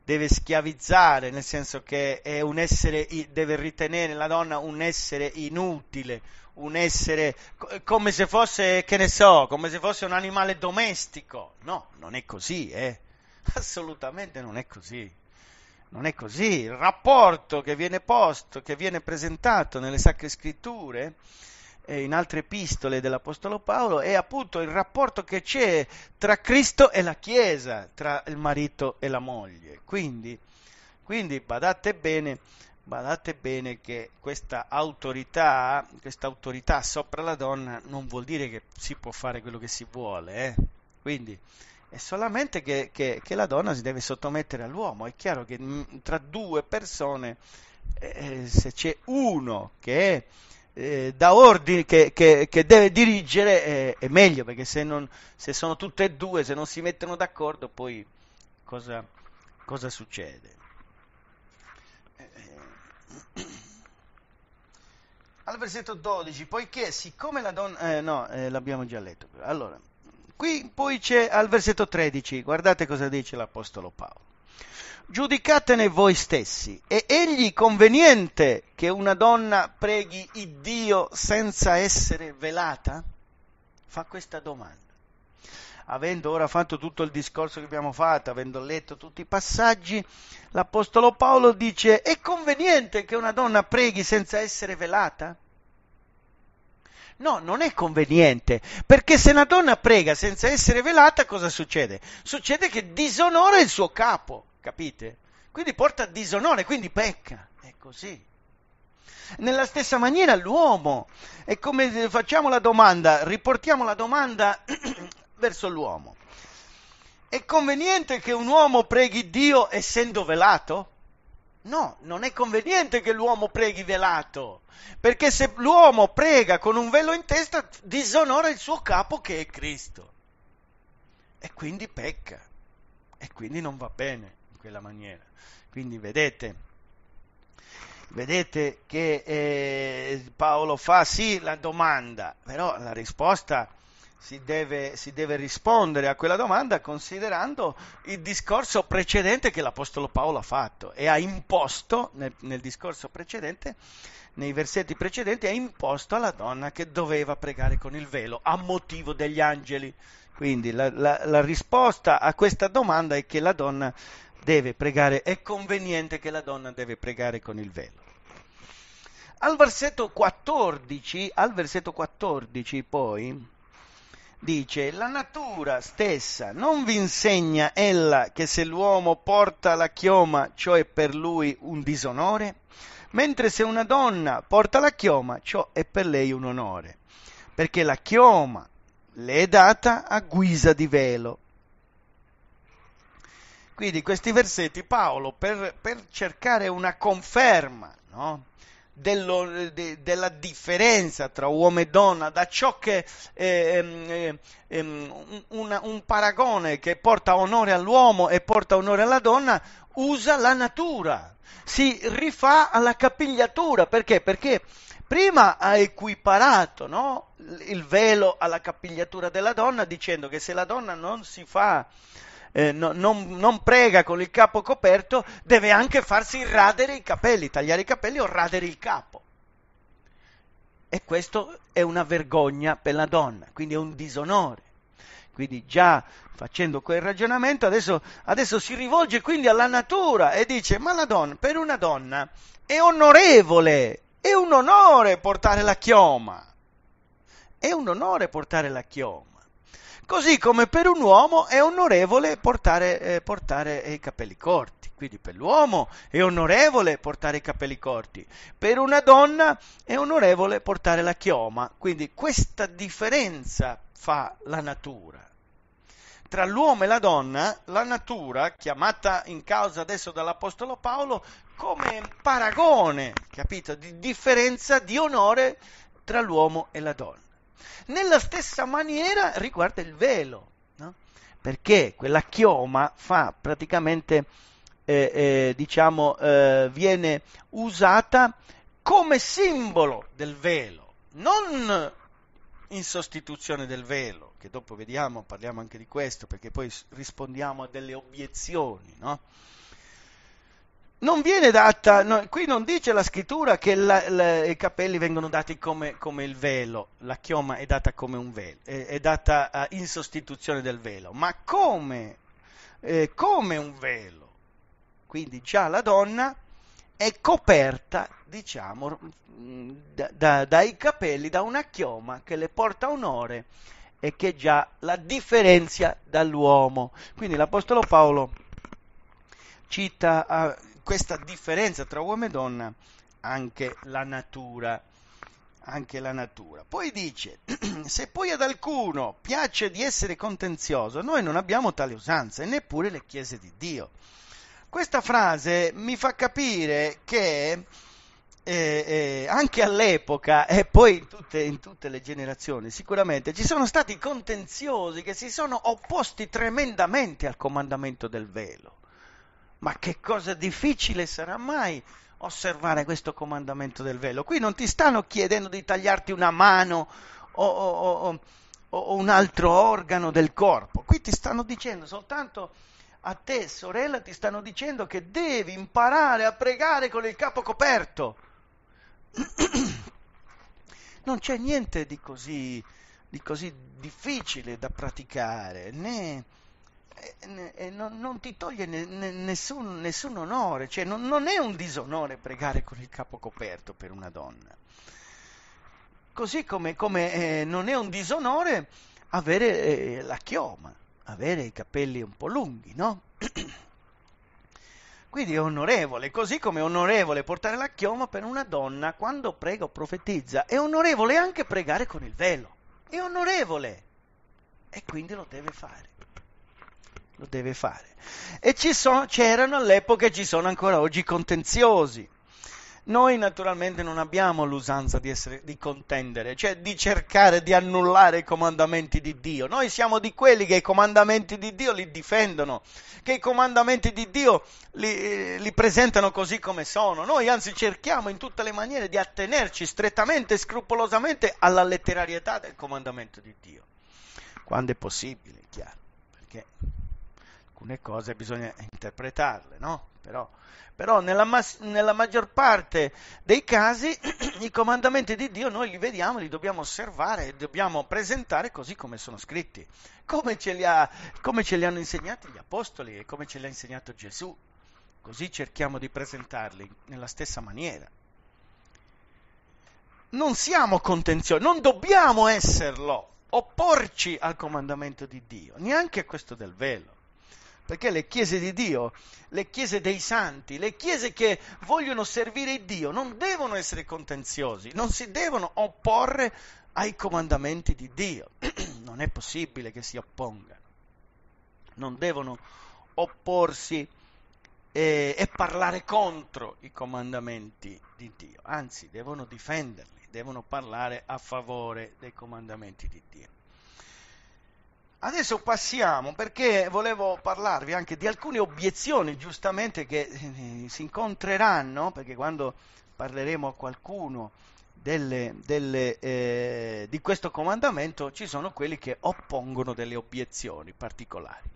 S1: deve schiavizzare, nel senso che essere, deve ritenere la donna un essere inutile, un essere come se fosse, che ne so, come se fosse un animale domestico. No, non è così, eh. Assolutamente non è così. Non è così. Il rapporto che viene posto, che viene presentato nelle Sacre Scritture e eh, in altre epistole dell'Apostolo Paolo è appunto il rapporto che c'è tra Cristo e la Chiesa, tra il marito e la moglie. Quindi, quindi badate bene badate bene che questa autorità, questa autorità sopra la donna non vuol dire che si può fare quello che si vuole, eh? quindi è solamente che, che, che, la donna si deve sottomettere all'uomo. È chiaro che mm, tra due persone, eh, eh, se c'è uno che, eh, ordine, che, che deve dirigere, eh, è meglio, perché se, non, se, sono tutte e due, se non si mettono d'accordo, poi cosa, cosa succede? Eh, eh. Al versetto 12, poiché siccome la donna... no, l'abbiamo già letto. Allora, Qui poi c'è al versetto 13, guardate cosa dice l'Apostolo Paolo. Giudicatene voi stessi, è egli conveniente che una donna preghi il Dio senza essere velata? Fa questa domanda avendo ora fatto tutto il discorso che abbiamo fatto, avendo letto tutti i passaggi, l'Apostolo Paolo dice, è conveniente che una donna preghi senza essere velata? No, non è conveniente, perché se una donna prega senza essere velata, cosa succede? Succede che disonora il suo capo, capite? Quindi porta disonore, quindi pecca. È così. Nella stessa maniera l'uomo, è come eh, facciamo la domanda, riportiamo la domanda verso l'uomo. È conveniente che un uomo preghi Dio essendo velato? No, non è conveniente che l'uomo preghi velato, perché se l'uomo prega con un velo in testa disonora il suo capo che è Cristo. E quindi pecca, e quindi non va bene in quella maniera. Quindi vedete, vedete che eh, Paolo fa sì la domanda, però la risposta si deve, si deve rispondere a quella domanda considerando il discorso precedente che l'Apostolo Paolo ha fatto e ha imposto nel, nel discorso precedente, nei versetti precedenti, ha imposto alla donna che doveva pregare con il velo a motivo degli angeli. Quindi la, la, la risposta a questa domanda è che la donna deve pregare, è conveniente che la donna deve pregare con il velo. Al versetto 14, al versetto 14 poi, dice la natura stessa non vi insegna ella che se l'uomo porta la chioma ciò è per lui un disonore, mentre se una donna porta la chioma ciò è per lei un onore, perché la chioma le è data a guisa di velo. Quindi questi versetti Paolo per, per cercare una conferma, no? dello, de, della differenza tra uomo e donna, da ciò che eh, ehm, eh, um, una, un paragone che porta onore all'uomo e porta onore alla donna, usa la natura, si rifà alla capigliatura, perché? Perché prima ha equiparato no? il velo alla capigliatura della donna dicendo che se la donna non si fa eh, no, non, non, prega con il capo coperto, deve anche farsi radere i capelli, tagliare i capelli o radere il capo. E questo è una vergogna per la donna, quindi è un disonore. Quindi già facendo quel ragionamento adesso, adesso si rivolge quindi alla natura e dice ma la donna, per una donna è onorevole, è un onore portare la chioma, è un onore portare la chioma. Così come per un uomo è onorevole portare, eh, portare i capelli corti. Quindi per l'uomo è onorevole portare i capelli corti. Per una donna è onorevole portare la chioma. Quindi questa differenza fa la natura tra l'uomo e la donna, la natura, chiamata in causa adesso dall'Apostolo Paolo, come paragone, capito, di differenza di onore tra l'uomo e la donna. Nella stessa maniera riguarda il velo, no? perché quella chioma fa praticamente, eh, eh, diciamo, eh, viene usata come simbolo del velo, non in sostituzione del velo, che dopo vediamo, parliamo anche di questo, perché poi rispondiamo a delle obiezioni, no? non viene data, no, qui non dice la scrittura che la, la, i capelli vengono dati come, come, il velo, la chioma è data come un velo, è, è data eh, in sostituzione del velo, ma come, eh, come un velo. Quindi già la donna è coperta, diciamo, da, da, dai capelli, da una chioma che le porta onore e che già la differenzia dall'uomo. Quindi l'Apostolo Paolo cita, questa differenza tra uomo e donna anche la natura. Anche la natura. Poi dice, se poi ad alcuno piace di essere contenzioso, noi non abbiamo tale usanza, e neppure le chiese di Dio. Questa frase mi fa capire che eh, eh, anche all'epoca e poi in tutte, in tutte, le generazioni sicuramente ci sono stati contenziosi che si sono opposti tremendamente al comandamento del velo. Ma che cosa difficile sarà mai osservare questo comandamento del velo? Qui non ti stanno chiedendo di tagliarti una mano o, o, o, o un altro organo del corpo, qui ti stanno dicendo soltanto a te, sorella, ti stanno dicendo che devi imparare a pregare con il capo coperto. non c'è niente di così, di così difficile da praticare, né eh, eh, non, non ti toglie ne, ne, nessun, nessun, onore, cioè non, non è un disonore pregare con il capo coperto per una donna. Così come, come eh, non è un disonore avere eh, la chioma, avere i capelli un po' lunghi, no? Quindi è onorevole, così come è onorevole portare la chioma per una donna quando prega o profetizza, è onorevole anche pregare con il velo, è onorevole e quindi lo deve fare lo deve fare. E sono, c'erano all'epoca e ci sono ancora oggi contenziosi. Noi naturalmente non abbiamo l'usanza di, essere, di, contendere, cioè di cercare di annullare i comandamenti di Dio. Noi siamo di quelli che i comandamenti di Dio li difendono, che i comandamenti di Dio li, eh, li presentano così come sono. Noi anzi cerchiamo in tutte le maniere di attenerci strettamente e scrupolosamente alla letterarietà del comandamento di Dio, quando è possibile, chiaro, perché alcune cose bisogna interpretarle, no? Però, però nella, mas- nella, maggior parte dei casi i comandamenti di Dio noi li vediamo, li dobbiamo osservare, e dobbiamo presentare così come sono scritti, come ce li, ha, come ce li hanno insegnati gli apostoli e come ce li ha insegnato Gesù. Così cerchiamo di presentarli nella stessa maniera. Non siamo contenziosi, non dobbiamo esserlo, opporci al comandamento di Dio, neanche a questo del velo perché le chiese di Dio, le chiese dei santi, le chiese che vogliono servire Dio non devono essere contenziosi, non si devono opporre ai comandamenti di Dio. non è possibile che si oppongano. Non devono opporsi e, eh, e parlare contro i comandamenti di Dio, anzi devono difenderli, devono parlare a favore dei comandamenti di Dio. Adesso passiamo perché volevo parlarvi anche di alcune obiezioni giustamente che eh, si incontreranno, perché quando parleremo a qualcuno delle, delle, eh, di questo comandamento ci sono quelli che oppongono delle obiezioni particolari.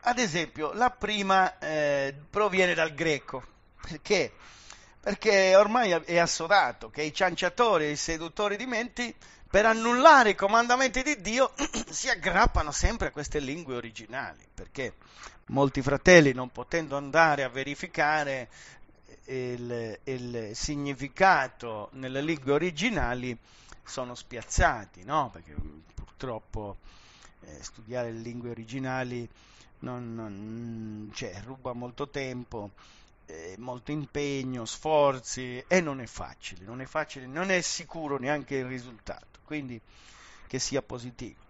S1: Ad esempio, la prima eh, proviene dal greco, perché? Perché ormai è assodato che i cianciatori e i seduttori di menti per annullare i comandamenti di Dio, si aggrappano sempre a queste lingue originali, perché molti fratelli, non potendo andare a verificare il, il significato nelle lingue originali, sono spiazzati, no? Perché mm, purtroppo eh, studiare le lingue originali non, non, mm, cioè, ruba molto tempo, eh, molto impegno, sforzi e non è facile, non è facile, non è sicuro neanche il risultato quindi che sia positivo.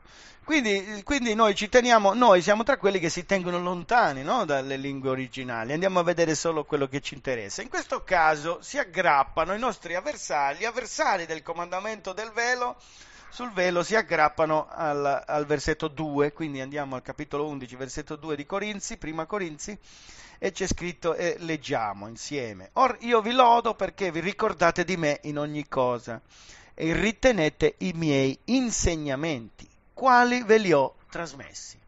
S1: Quindi, quindi noi, teniamo, noi siamo tra quelli che si tengono lontani no? dalle lingue originali, andiamo a vedere solo quello che ci interessa. In questo caso si aggrappano i nostri avversari, gli avversari del comandamento del velo, sul velo si aggrappano al, al versetto 2, quindi andiamo al capitolo 11, versetto 2 di Corinzi, prima Corinzi, e c'è scritto e eh, leggiamo insieme. Or io vi lodo perché vi ricordate di me in ogni cosa e ritenete i miei insegnamenti, quali ve li ho trasmessi.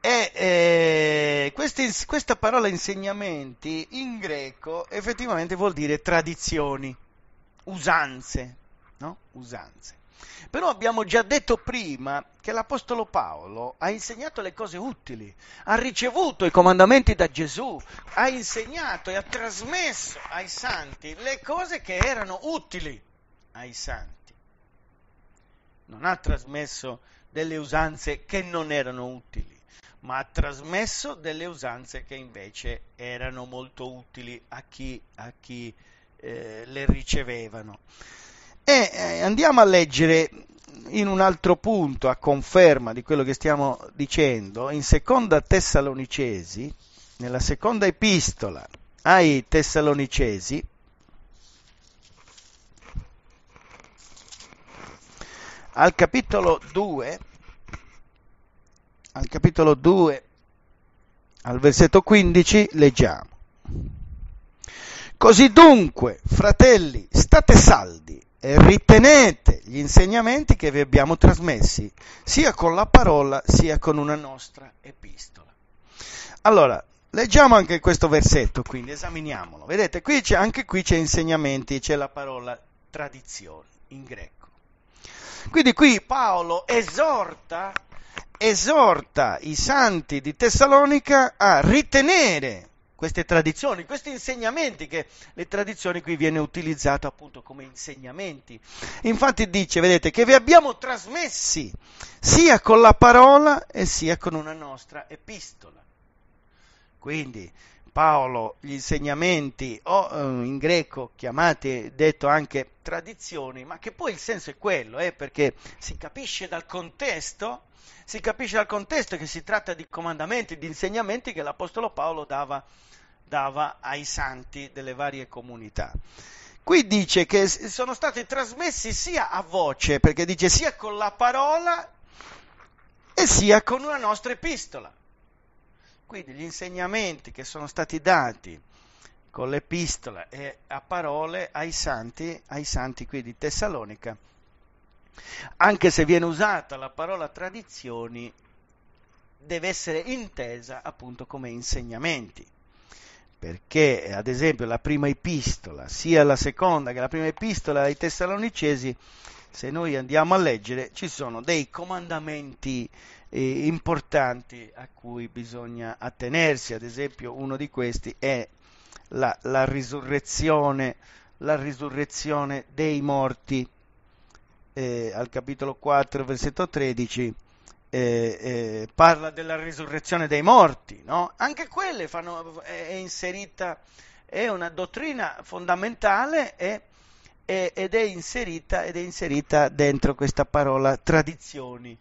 S1: E eh, questi, questa parola insegnamenti in greco effettivamente vuol dire tradizioni, usanze, no? Usanze. Però abbiamo già detto prima che l'Apostolo Paolo ha insegnato le cose utili, ha ricevuto i comandamenti da Gesù, ha insegnato e ha trasmesso ai santi le cose che erano utili ai santi. Non ha trasmesso delle usanze che non erano utili, ma ha trasmesso delle usanze che invece erano molto utili a chi, a chi eh, le ricevevano. E eh, andiamo a leggere in un altro punto, a conferma di quello che stiamo dicendo, in seconda Tessalonicesi, nella seconda epistola ai Tessalonicesi, al capitolo 2, al capitolo 2, al versetto 15, leggiamo. Così dunque, fratelli, state saldi e ritenete gli insegnamenti che vi abbiamo trasmessi, sia con la parola sia con una nostra epistola. Allora, leggiamo anche questo versetto, quindi esaminiamolo. Vedete, qui anche qui c'è insegnamenti, c'è la parola tradizione in greco. Quindi qui Paolo esorta, esorta i santi di Tessalonica a ritenere queste tradizioni, questi insegnamenti, che le tradizioni qui viene utilizzato appunto come insegnamenti. Infatti dice, vedete, che vi abbiamo trasmessi sia con la parola e sia con una nostra epistola. Quindi Paolo, gli insegnamenti o eh, in greco chiamate, detto anche tradizioni, ma che poi il senso è quello, eh, perché si capisce dal contesto, si capisce dal contesto che si tratta di comandamenti, di insegnamenti che l'Apostolo Paolo dava, dava ai santi delle varie comunità. Qui dice che sono stati trasmessi sia a voce, perché dice sia con la parola e sia con una nostra epistola. Quindi gli insegnamenti che sono stati dati con l'epistola e a parole ai santi, ai santi qui di Tessalonica, anche se viene usata la parola tradizioni, deve essere intesa appunto come insegnamenti perché ad esempio la prima epistola, sia la seconda che la prima epistola ai Tessalonicesi, se noi andiamo a leggere, ci sono dei comandamenti eh, importanti a cui bisogna attenersi, ad esempio uno di questi è la, la, risurrezione, la risurrezione dei morti, eh, al capitolo 4, versetto 13. Eh, eh, parla della risurrezione dei morti, no? anche quelle fanno, è, è, inserita, è una dottrina fondamentale e, è, ed, è inserita, ed è inserita dentro questa parola tradizioni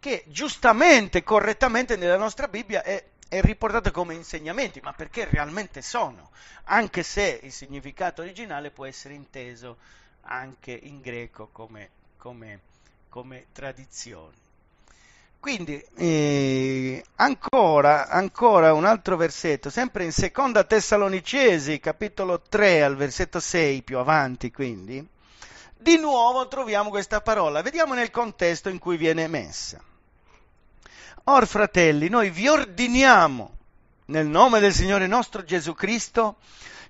S1: che giustamente, correttamente nella nostra Bibbia è, è riportata come insegnamenti, ma perché realmente sono, anche se il significato originale può essere inteso anche in greco come, come, come tradizione. Quindi eh, ancora, ancora, un altro versetto, sempre in seconda Tessalonicesi, capitolo 3 al versetto 6 più avanti, quindi di nuovo troviamo questa parola, vediamo nel contesto in cui viene messa. Or fratelli, noi vi ordiniamo, nel nome del Signore nostro Gesù Cristo,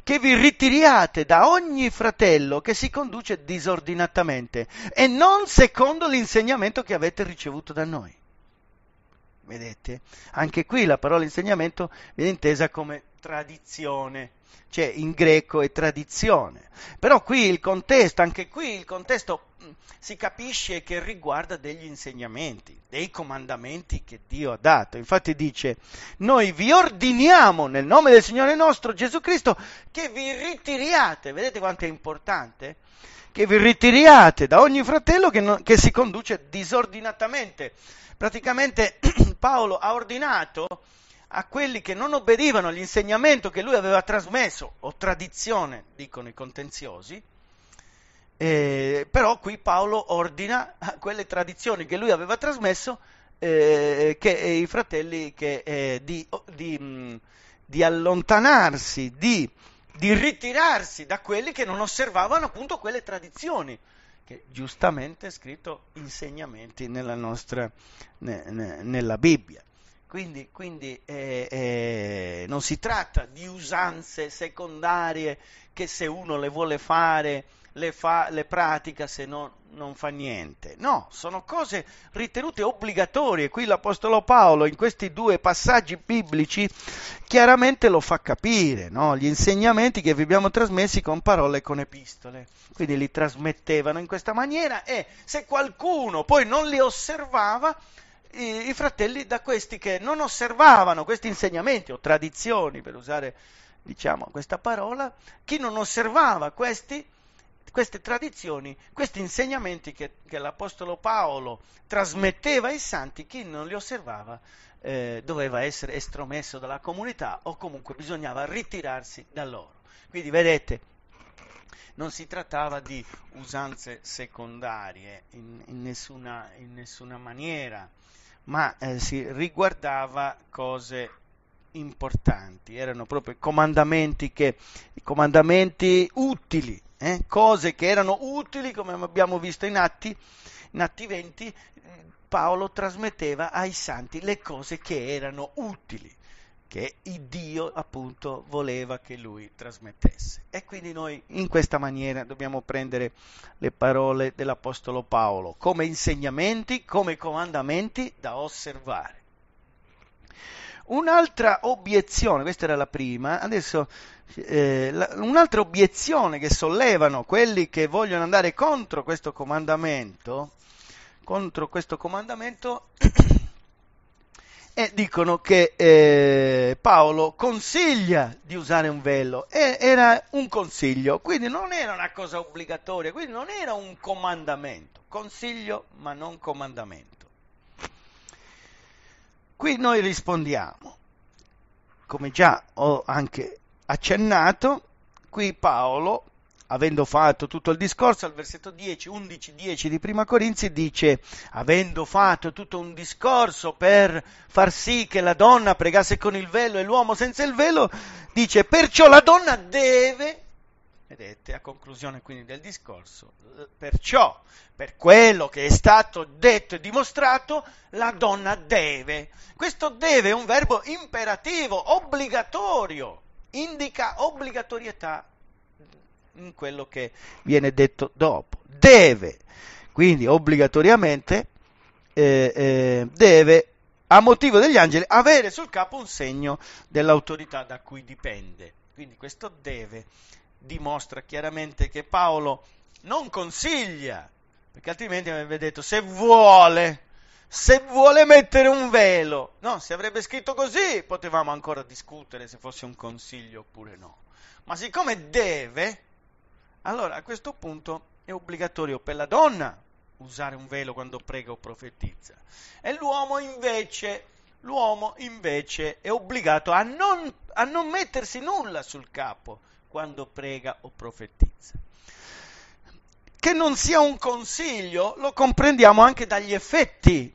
S1: che vi ritiriate da ogni fratello che si conduce disordinatamente e non secondo l'insegnamento che avete ricevuto da noi. Vedete? Anche qui la parola insegnamento viene intesa come tradizione cioè in greco è tradizione. Però qui il contesto, anche qui il contesto mm, si capisce che riguarda degli insegnamenti, dei comandamenti che Dio ha dato. Infatti dice, noi vi ordiniamo nel nome del Signore nostro Gesù Cristo che vi ritiriate, vedete quanto è importante? Che vi ritiriate da ogni fratello che, non, che si conduce disordinatamente. Praticamente Paolo ha ordinato a quelli che non obbedivano all'insegnamento che lui aveva trasmesso, o tradizione, dicono i contenziosi, eh, però qui Paolo ordina a quelle tradizioni che lui aveva trasmesso eh, che eh, i fratelli che, eh, di, di, mm, di, allontanarsi, di, di ritirarsi da quelli che non osservavano appunto quelle tradizioni che giustamente è scritto insegnamenti nella, nostra, ne, ne, nella Bibbia. Quindi, quindi eh, eh, non si tratta di usanze secondarie che se uno le vuole fare le, fa, le pratica, se no non fa niente. No, sono cose ritenute obbligatorie. Qui l'Apostolo Paolo in questi due passaggi biblici chiaramente lo fa capire, no? gli insegnamenti che vi abbiamo trasmessi con parole e con epistole. Quindi li trasmettevano in questa maniera e se qualcuno poi non li osservava, i, i fratelli da questi che non osservavano questi insegnamenti o tradizioni, per usare diciamo, questa parola, chi non osservava questi, queste tradizioni, questi insegnamenti che, che, l'Apostolo Paolo trasmetteva ai santi, chi non li osservava eh, doveva essere estromesso dalla comunità o comunque bisognava ritirarsi da loro. Quindi vedete, non si trattava di usanze secondarie in, in, nessuna, in nessuna, maniera, ma eh, si riguardava cose importanti, erano proprio comandamenti, che, comandamenti utili, eh? cose che erano utili, come abbiamo visto in Atti, in Atti 20, eh, Paolo trasmetteva ai santi le cose che erano utili che Dio appunto voleva che lui trasmettesse. E quindi noi in questa maniera dobbiamo prendere le parole dell'Apostolo Paolo come insegnamenti, come comandamenti da osservare. Un'altra obiezione, questa era la prima, adesso eh, la, un'altra obiezione che sollevano quelli che vogliono andare contro questo comandamento, contro questo comandamento e dicono che eh, Paolo consiglia di usare un velo, e era un consiglio, quindi non era una cosa obbligatoria, quindi non era un comandamento, consiglio ma non comandamento. Qui noi rispondiamo, come già ho anche accennato, qui Paolo avendo fatto tutto il discorso, al versetto 10, 11, 10 di Prima Corinzi dice, avendo fatto tutto un discorso per far sì che la donna pregasse con il velo e l'uomo senza il velo, dice, perciò la donna deve, vedete, a conclusione quindi del discorso, perciò, per quello che è stato detto e dimostrato, la donna deve. Questo deve è un verbo imperativo, obbligatorio, indica obbligatorietà in quello che viene detto dopo. Deve, quindi obbligatoriamente, eh, eh, deve, a motivo degli angeli, avere sul capo un segno dell'autorità da cui dipende. Quindi questo deve dimostra chiaramente che Paolo non consiglia, perché altrimenti avrebbe detto se vuole, se vuole mettere un velo. No, se avrebbe scritto così potevamo ancora discutere se fosse un consiglio oppure no. Ma siccome deve, allora a questo punto è obbligatorio per la donna usare un velo quando prega o profetizza. E l'uomo invece, l'uomo invece è obbligato a non, a non mettersi nulla sul capo quando prega o profetizza. Che non sia un consiglio lo comprendiamo anche dagli effetti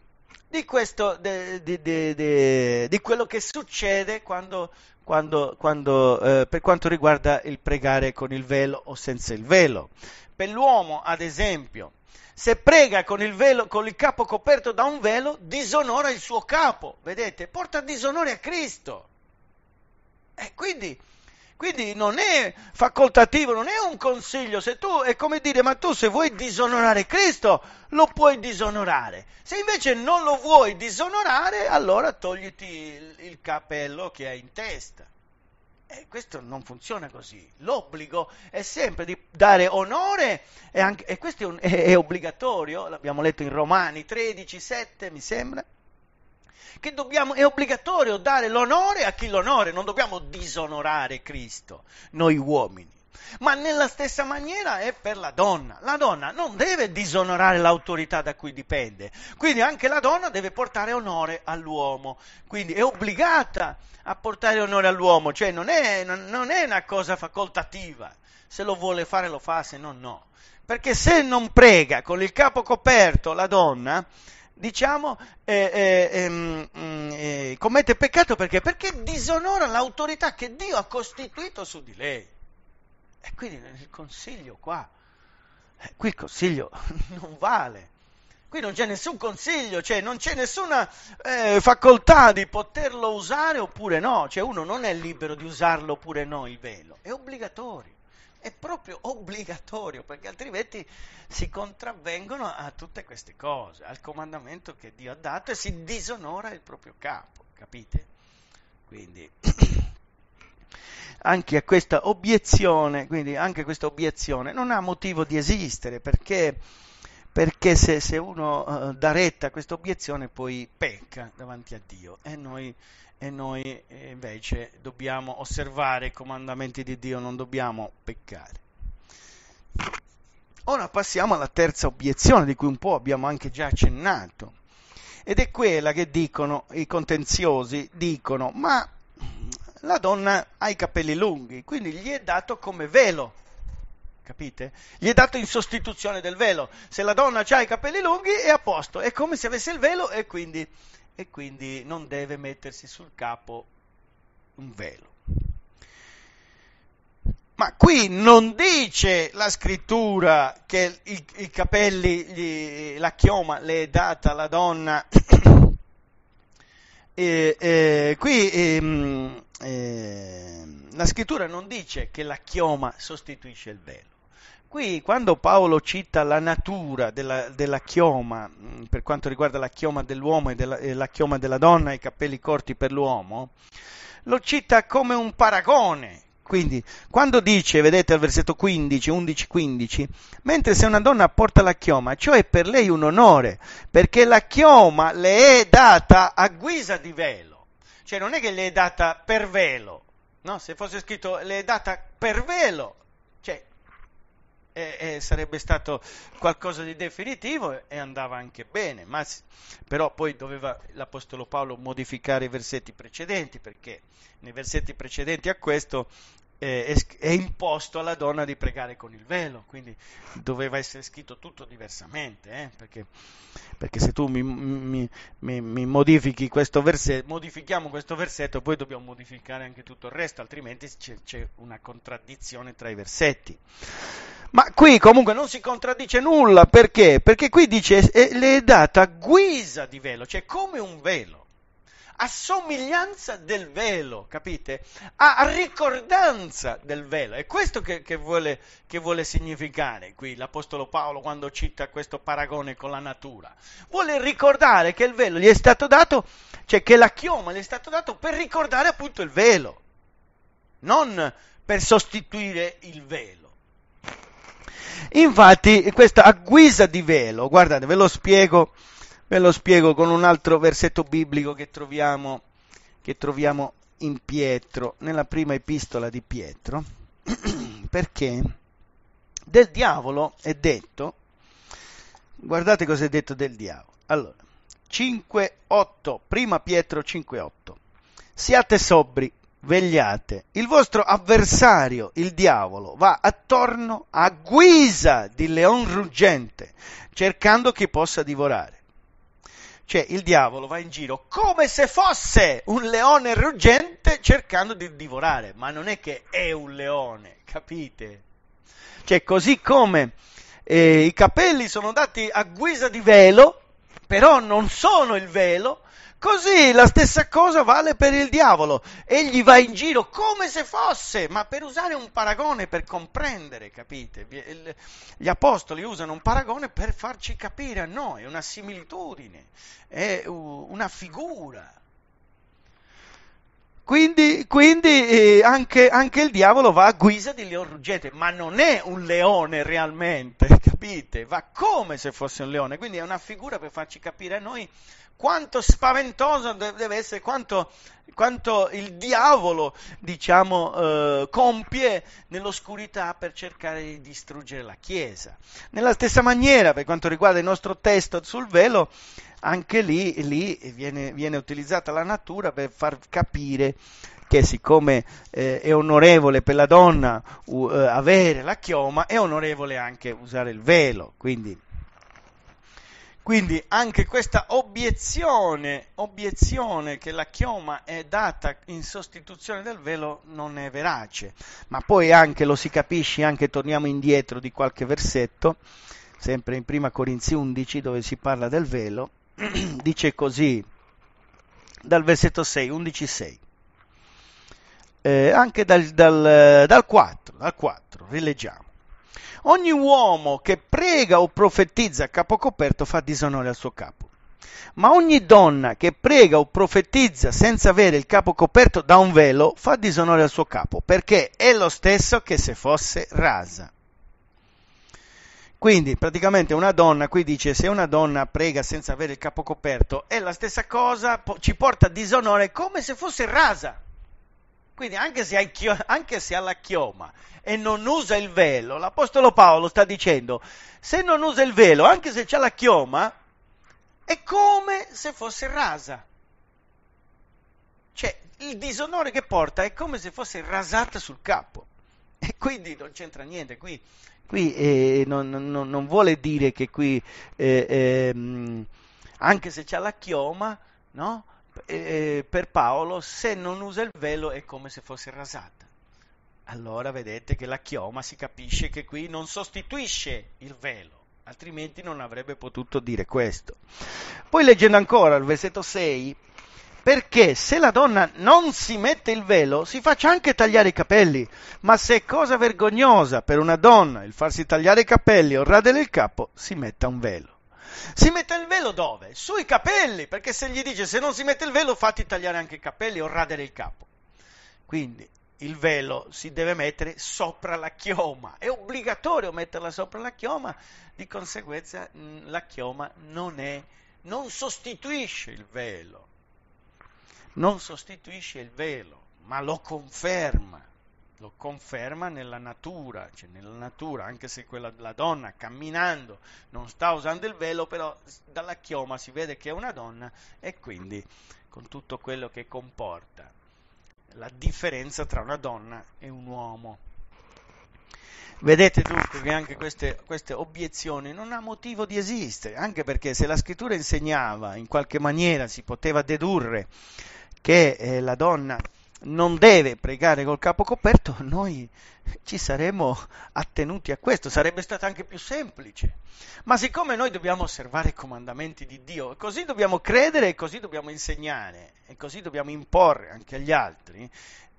S1: di, questo, di, di, di quello che succede quando, quando, quando, eh, per quanto riguarda il pregare con il velo o senza il velo. Per l'uomo, ad esempio, se prega con il, velo, con il capo coperto da un velo, disonora il suo capo, vedete, porta disonore a Cristo. E quindi quindi non è facoltativo, non è un consiglio. Se tu, è come dire, ma tu se vuoi disonorare Cristo, lo puoi disonorare. Se invece non lo vuoi disonorare, allora togliti il, il cappello che hai in testa. E eh, questo non funziona così. L'obbligo è sempre di dare onore, e, anche, e questo è, un, è, è obbligatorio, l'abbiamo letto in Romani 13, 7, mi sembra che dobbiamo, è obbligatorio dare l'onore a chi l'onore, non dobbiamo disonorare Cristo, noi uomini. Ma nella stessa maniera è per la donna. La donna non deve disonorare l'autorità da cui dipende, quindi anche la donna deve portare onore all'uomo, quindi è obbligata a portare onore all'uomo, cioè non è, non è una cosa facoltativa, se lo vuole fare lo fa, se no no. Perché se non prega con il capo coperto la donna, diciamo, eh, eh, ehm, mm, eh, commette peccato perché? Perché disonora l'autorità che Dio ha costituito su di lei. E quindi il consiglio qua, eh, qui il consiglio non vale. Qui non c'è nessun consiglio, cioè non c'è nessuna eh, facoltà di poterlo usare oppure no, cioè uno non è libero di usarlo oppure no il velo, è obbligatorio è proprio obbligatorio perché altrimenti si contravvengono a tutte queste cose, al comandamento che Dio ha dato e si disonora il proprio capo, capite? Quindi anche questa obiezione, quindi anche questa obiezione non ha motivo di esistere perché, perché se, se, uno uh, dà retta a questa obiezione poi pecca davanti a Dio e noi e noi eh, invece dobbiamo osservare i comandamenti di Dio, non dobbiamo peccare. Ora passiamo alla terza obiezione di cui un po' abbiamo anche già accennato ed è quella che dicono i contenziosi, dicono ma la donna ha i capelli lunghi, quindi gli è dato come velo, capite? Gli è dato in sostituzione del velo, se la donna ha i capelli lunghi è a posto, è come se avesse il velo e quindi e quindi non deve mettersi sul capo un velo. Ma qui non dice la scrittura che i, i capelli, gli, la chioma le è data alla donna. e, e, qui e, ehm, ehm, la scrittura non dice che la chioma sostituisce il velo. Qui quando Paolo cita la natura della, della chioma, mm, per quanto riguarda la chioma dell'uomo e, della, e la chioma della donna i capelli corti per l'uomo, lo cita come un paragone, quindi, quando dice, vedete al versetto 15, 11, 15, mentre se una donna porta la chioma, ciò è per lei un onore, perché la chioma le è data a guisa di velo, cioè non è che le è data per velo, no? Se fosse scritto le è data per velo, cioè e, e sarebbe stato qualcosa di definitivo e andava anche bene, ma però poi doveva l'Apostolo Paolo modificare i versetti precedenti perché nei versetti precedenti a questo è, imposto alla donna di pregare con il velo, quindi doveva essere scritto tutto diversamente, eh? perché, perché, se tu mi, mi, mi, mi modifichi questo versetto, modifichiamo questo versetto, poi dobbiamo modificare anche tutto il resto, altrimenti c'è, c'è una contraddizione tra i versetti. Ma qui comunque non si contraddice nulla, perché? Perché qui dice, eh, le è data guisa di velo, cioè come un velo a somiglianza del velo, capite? A ricordanza del velo. È questo che, che, vuole, che vuole significare qui l'Apostolo Paolo quando cita questo paragone con la natura. Vuole ricordare che il velo gli è stato dato, cioè che la chioma gli è stato dato per ricordare appunto il velo, non per sostituire il velo. Infatti, questa a guisa di velo, guardate, ve lo spiego Ve lo spiego con un altro versetto biblico che troviamo, che troviamo in Pietro, nella prima epistola di Pietro, perché del diavolo è detto, guardate cosa è detto del diavolo. Allora, 5.8, prima Pietro 5.8. Siate sobri, vegliate. Il vostro avversario, il diavolo, va attorno a guisa di leon ruggente, cercando chi possa divorare. Cioè il diavolo va in giro come se fosse un leone ruggente cercando di divorare, ma non è che è un leone, capite? Cioè così come eh, i capelli sono dati a guisa di velo, però non sono il velo, Così la stessa cosa vale per il diavolo. Egli va in giro come se fosse, ma per usare un paragone per comprendere, capite? Gli apostoli usano un paragone per farci capire a noi, è una similitudine, è una figura. Quindi, quindi eh, anche, anche, il diavolo va a guisa di leone ruggente, ma non è un leone realmente, capite? Va come se fosse un leone, quindi è una figura per farci capire a noi quanto spaventoso deve essere, quanto, quanto il diavolo, diciamo, eh, compie nell'oscurità per cercare di distruggere la Chiesa. Nella stessa maniera, per quanto riguarda il nostro testo sul velo, anche lì, lì viene, viene, utilizzata la natura per far capire che siccome eh, è onorevole per la donna uh, avere la chioma, è onorevole anche usare il velo. Quindi quindi anche questa obiezione, obiezione, che la chioma è data in sostituzione del velo non è verace, ma poi anche lo si capisce, anche torniamo indietro di qualche versetto, sempre in 1 Corinzi 11 dove si parla del velo, dice così, dal versetto 6, 11, 6, eh, anche dal, dal, dal 4, dal 4, rileggiamo. Ogni uomo che prega o profetizza a capo coperto fa disonore al suo capo. Ma ogni donna che prega o profetizza senza avere il capo coperto da un velo fa disonore al suo capo, perché è lo stesso che se fosse rasa. Quindi praticamente una donna, qui dice, se una donna prega senza avere il capo coperto, è la stessa cosa, ci porta a disonore come se fosse rasa. Quindi anche se, hai, anche se alla chioma e non usa il velo, l'Apostolo Paolo sta dicendo, se non usa il velo, anche se ha la chioma, è come se fosse rasa. Cioè, il disonore che porta è come se fosse rasata sul capo. E quindi non c'entra niente. Qui, qui eh, non, non, non, vuole dire che qui, eh, eh, anche se c'è la chioma, no? Eh, eh, per Paolo, se non usa il velo è come se fosse rasata. Allora vedete che la chioma si capisce che qui non sostituisce il velo, altrimenti non avrebbe potuto dire questo. Poi leggendo ancora il versetto 6, perché se la donna non si mette il velo, si faccia anche tagliare i capelli, ma se è cosa vergognosa per una donna il farsi tagliare i capelli o radere il capo, si metta un velo. Si mette il velo dove? Sui capelli, perché se gli dice se non si mette il velo fatti tagliare anche i capelli o radere il capo. Quindi il velo si deve mettere sopra la chioma, è obbligatorio metterla sopra la chioma, di conseguenza mm, la chioma non, è, non sostituisce il velo, non sostituisce il velo, ma lo conferma lo conferma nella natura, cioè nella natura, anche se quella, la donna camminando non sta usando il velo, però dalla chioma si vede che è una donna e quindi con tutto quello che comporta la differenza tra una donna e un uomo. Vedete dunque che anche queste, queste obiezioni non ha motivo di esistere, anche perché se la scrittura insegnava in qualche maniera si poteva dedurre che eh, la donna non deve pregare col capo coperto, noi ci saremmo attenuti a questo, sarebbe stato anche più semplice. Ma siccome noi dobbiamo osservare i comandamenti di Dio, così dobbiamo credere e così dobbiamo insegnare e così dobbiamo imporre anche agli altri,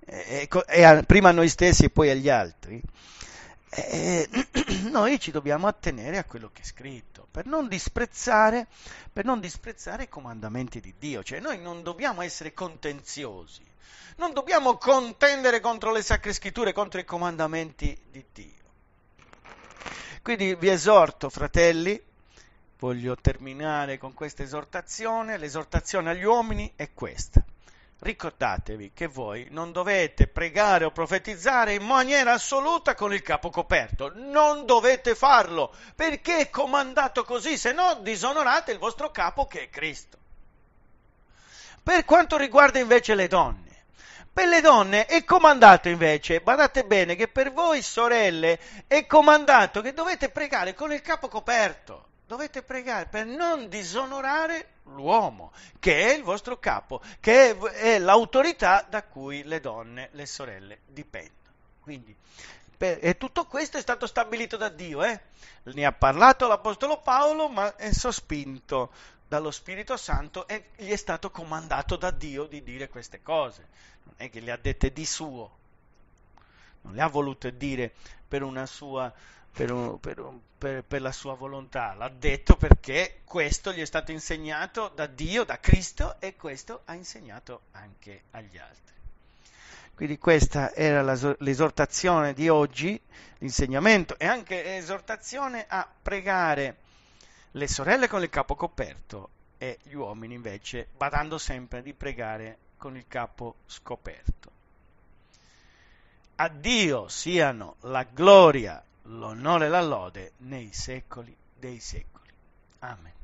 S1: eh, e, e, e a, prima a noi stessi e poi agli altri, eh, noi ci dobbiamo attenere a quello che è scritto, per non, disprezzare, per non disprezzare i comandamenti di Dio, cioè noi non dobbiamo essere contenziosi, non dobbiamo contendere contro le sacre scritture, contro i comandamenti di Dio. Quindi vi esorto, fratelli, voglio terminare con questa esortazione, l'esortazione agli uomini è questa ricordatevi che voi non dovete pregare o profetizzare in maniera assoluta con il capo coperto, non dovete farlo, perché è comandato così, se no disonorate il vostro capo che è Cristo. Per quanto riguarda invece le donne, per le donne è comandato invece, badate bene che per voi sorelle è comandato che dovete pregare con il capo coperto, dovete pregare per non disonorare l'uomo, che è il vostro capo, che è, è l'autorità da cui le donne, le sorelle dipendono. Quindi, per, e tutto questo è stato stabilito da Dio, eh? ne ha parlato l'Apostolo Paolo, ma è sospinto dallo Spirito Santo e gli è stato comandato da Dio di dire queste cose, non è che le ha dette di suo, non le ha volute dire per una sua per, un, per, un, per, per, la sua volontà, l'ha detto perché questo gli è stato insegnato da Dio, da Cristo e questo ha insegnato anche agli altri. Quindi questa era la, l'esortazione di oggi, l'insegnamento e anche l'esortazione a pregare le sorelle con il capo coperto e gli uomini invece badando sempre di pregare con il capo scoperto. A Dio siano la gloria l'onore e la lode nei secoli dei secoli. Amen.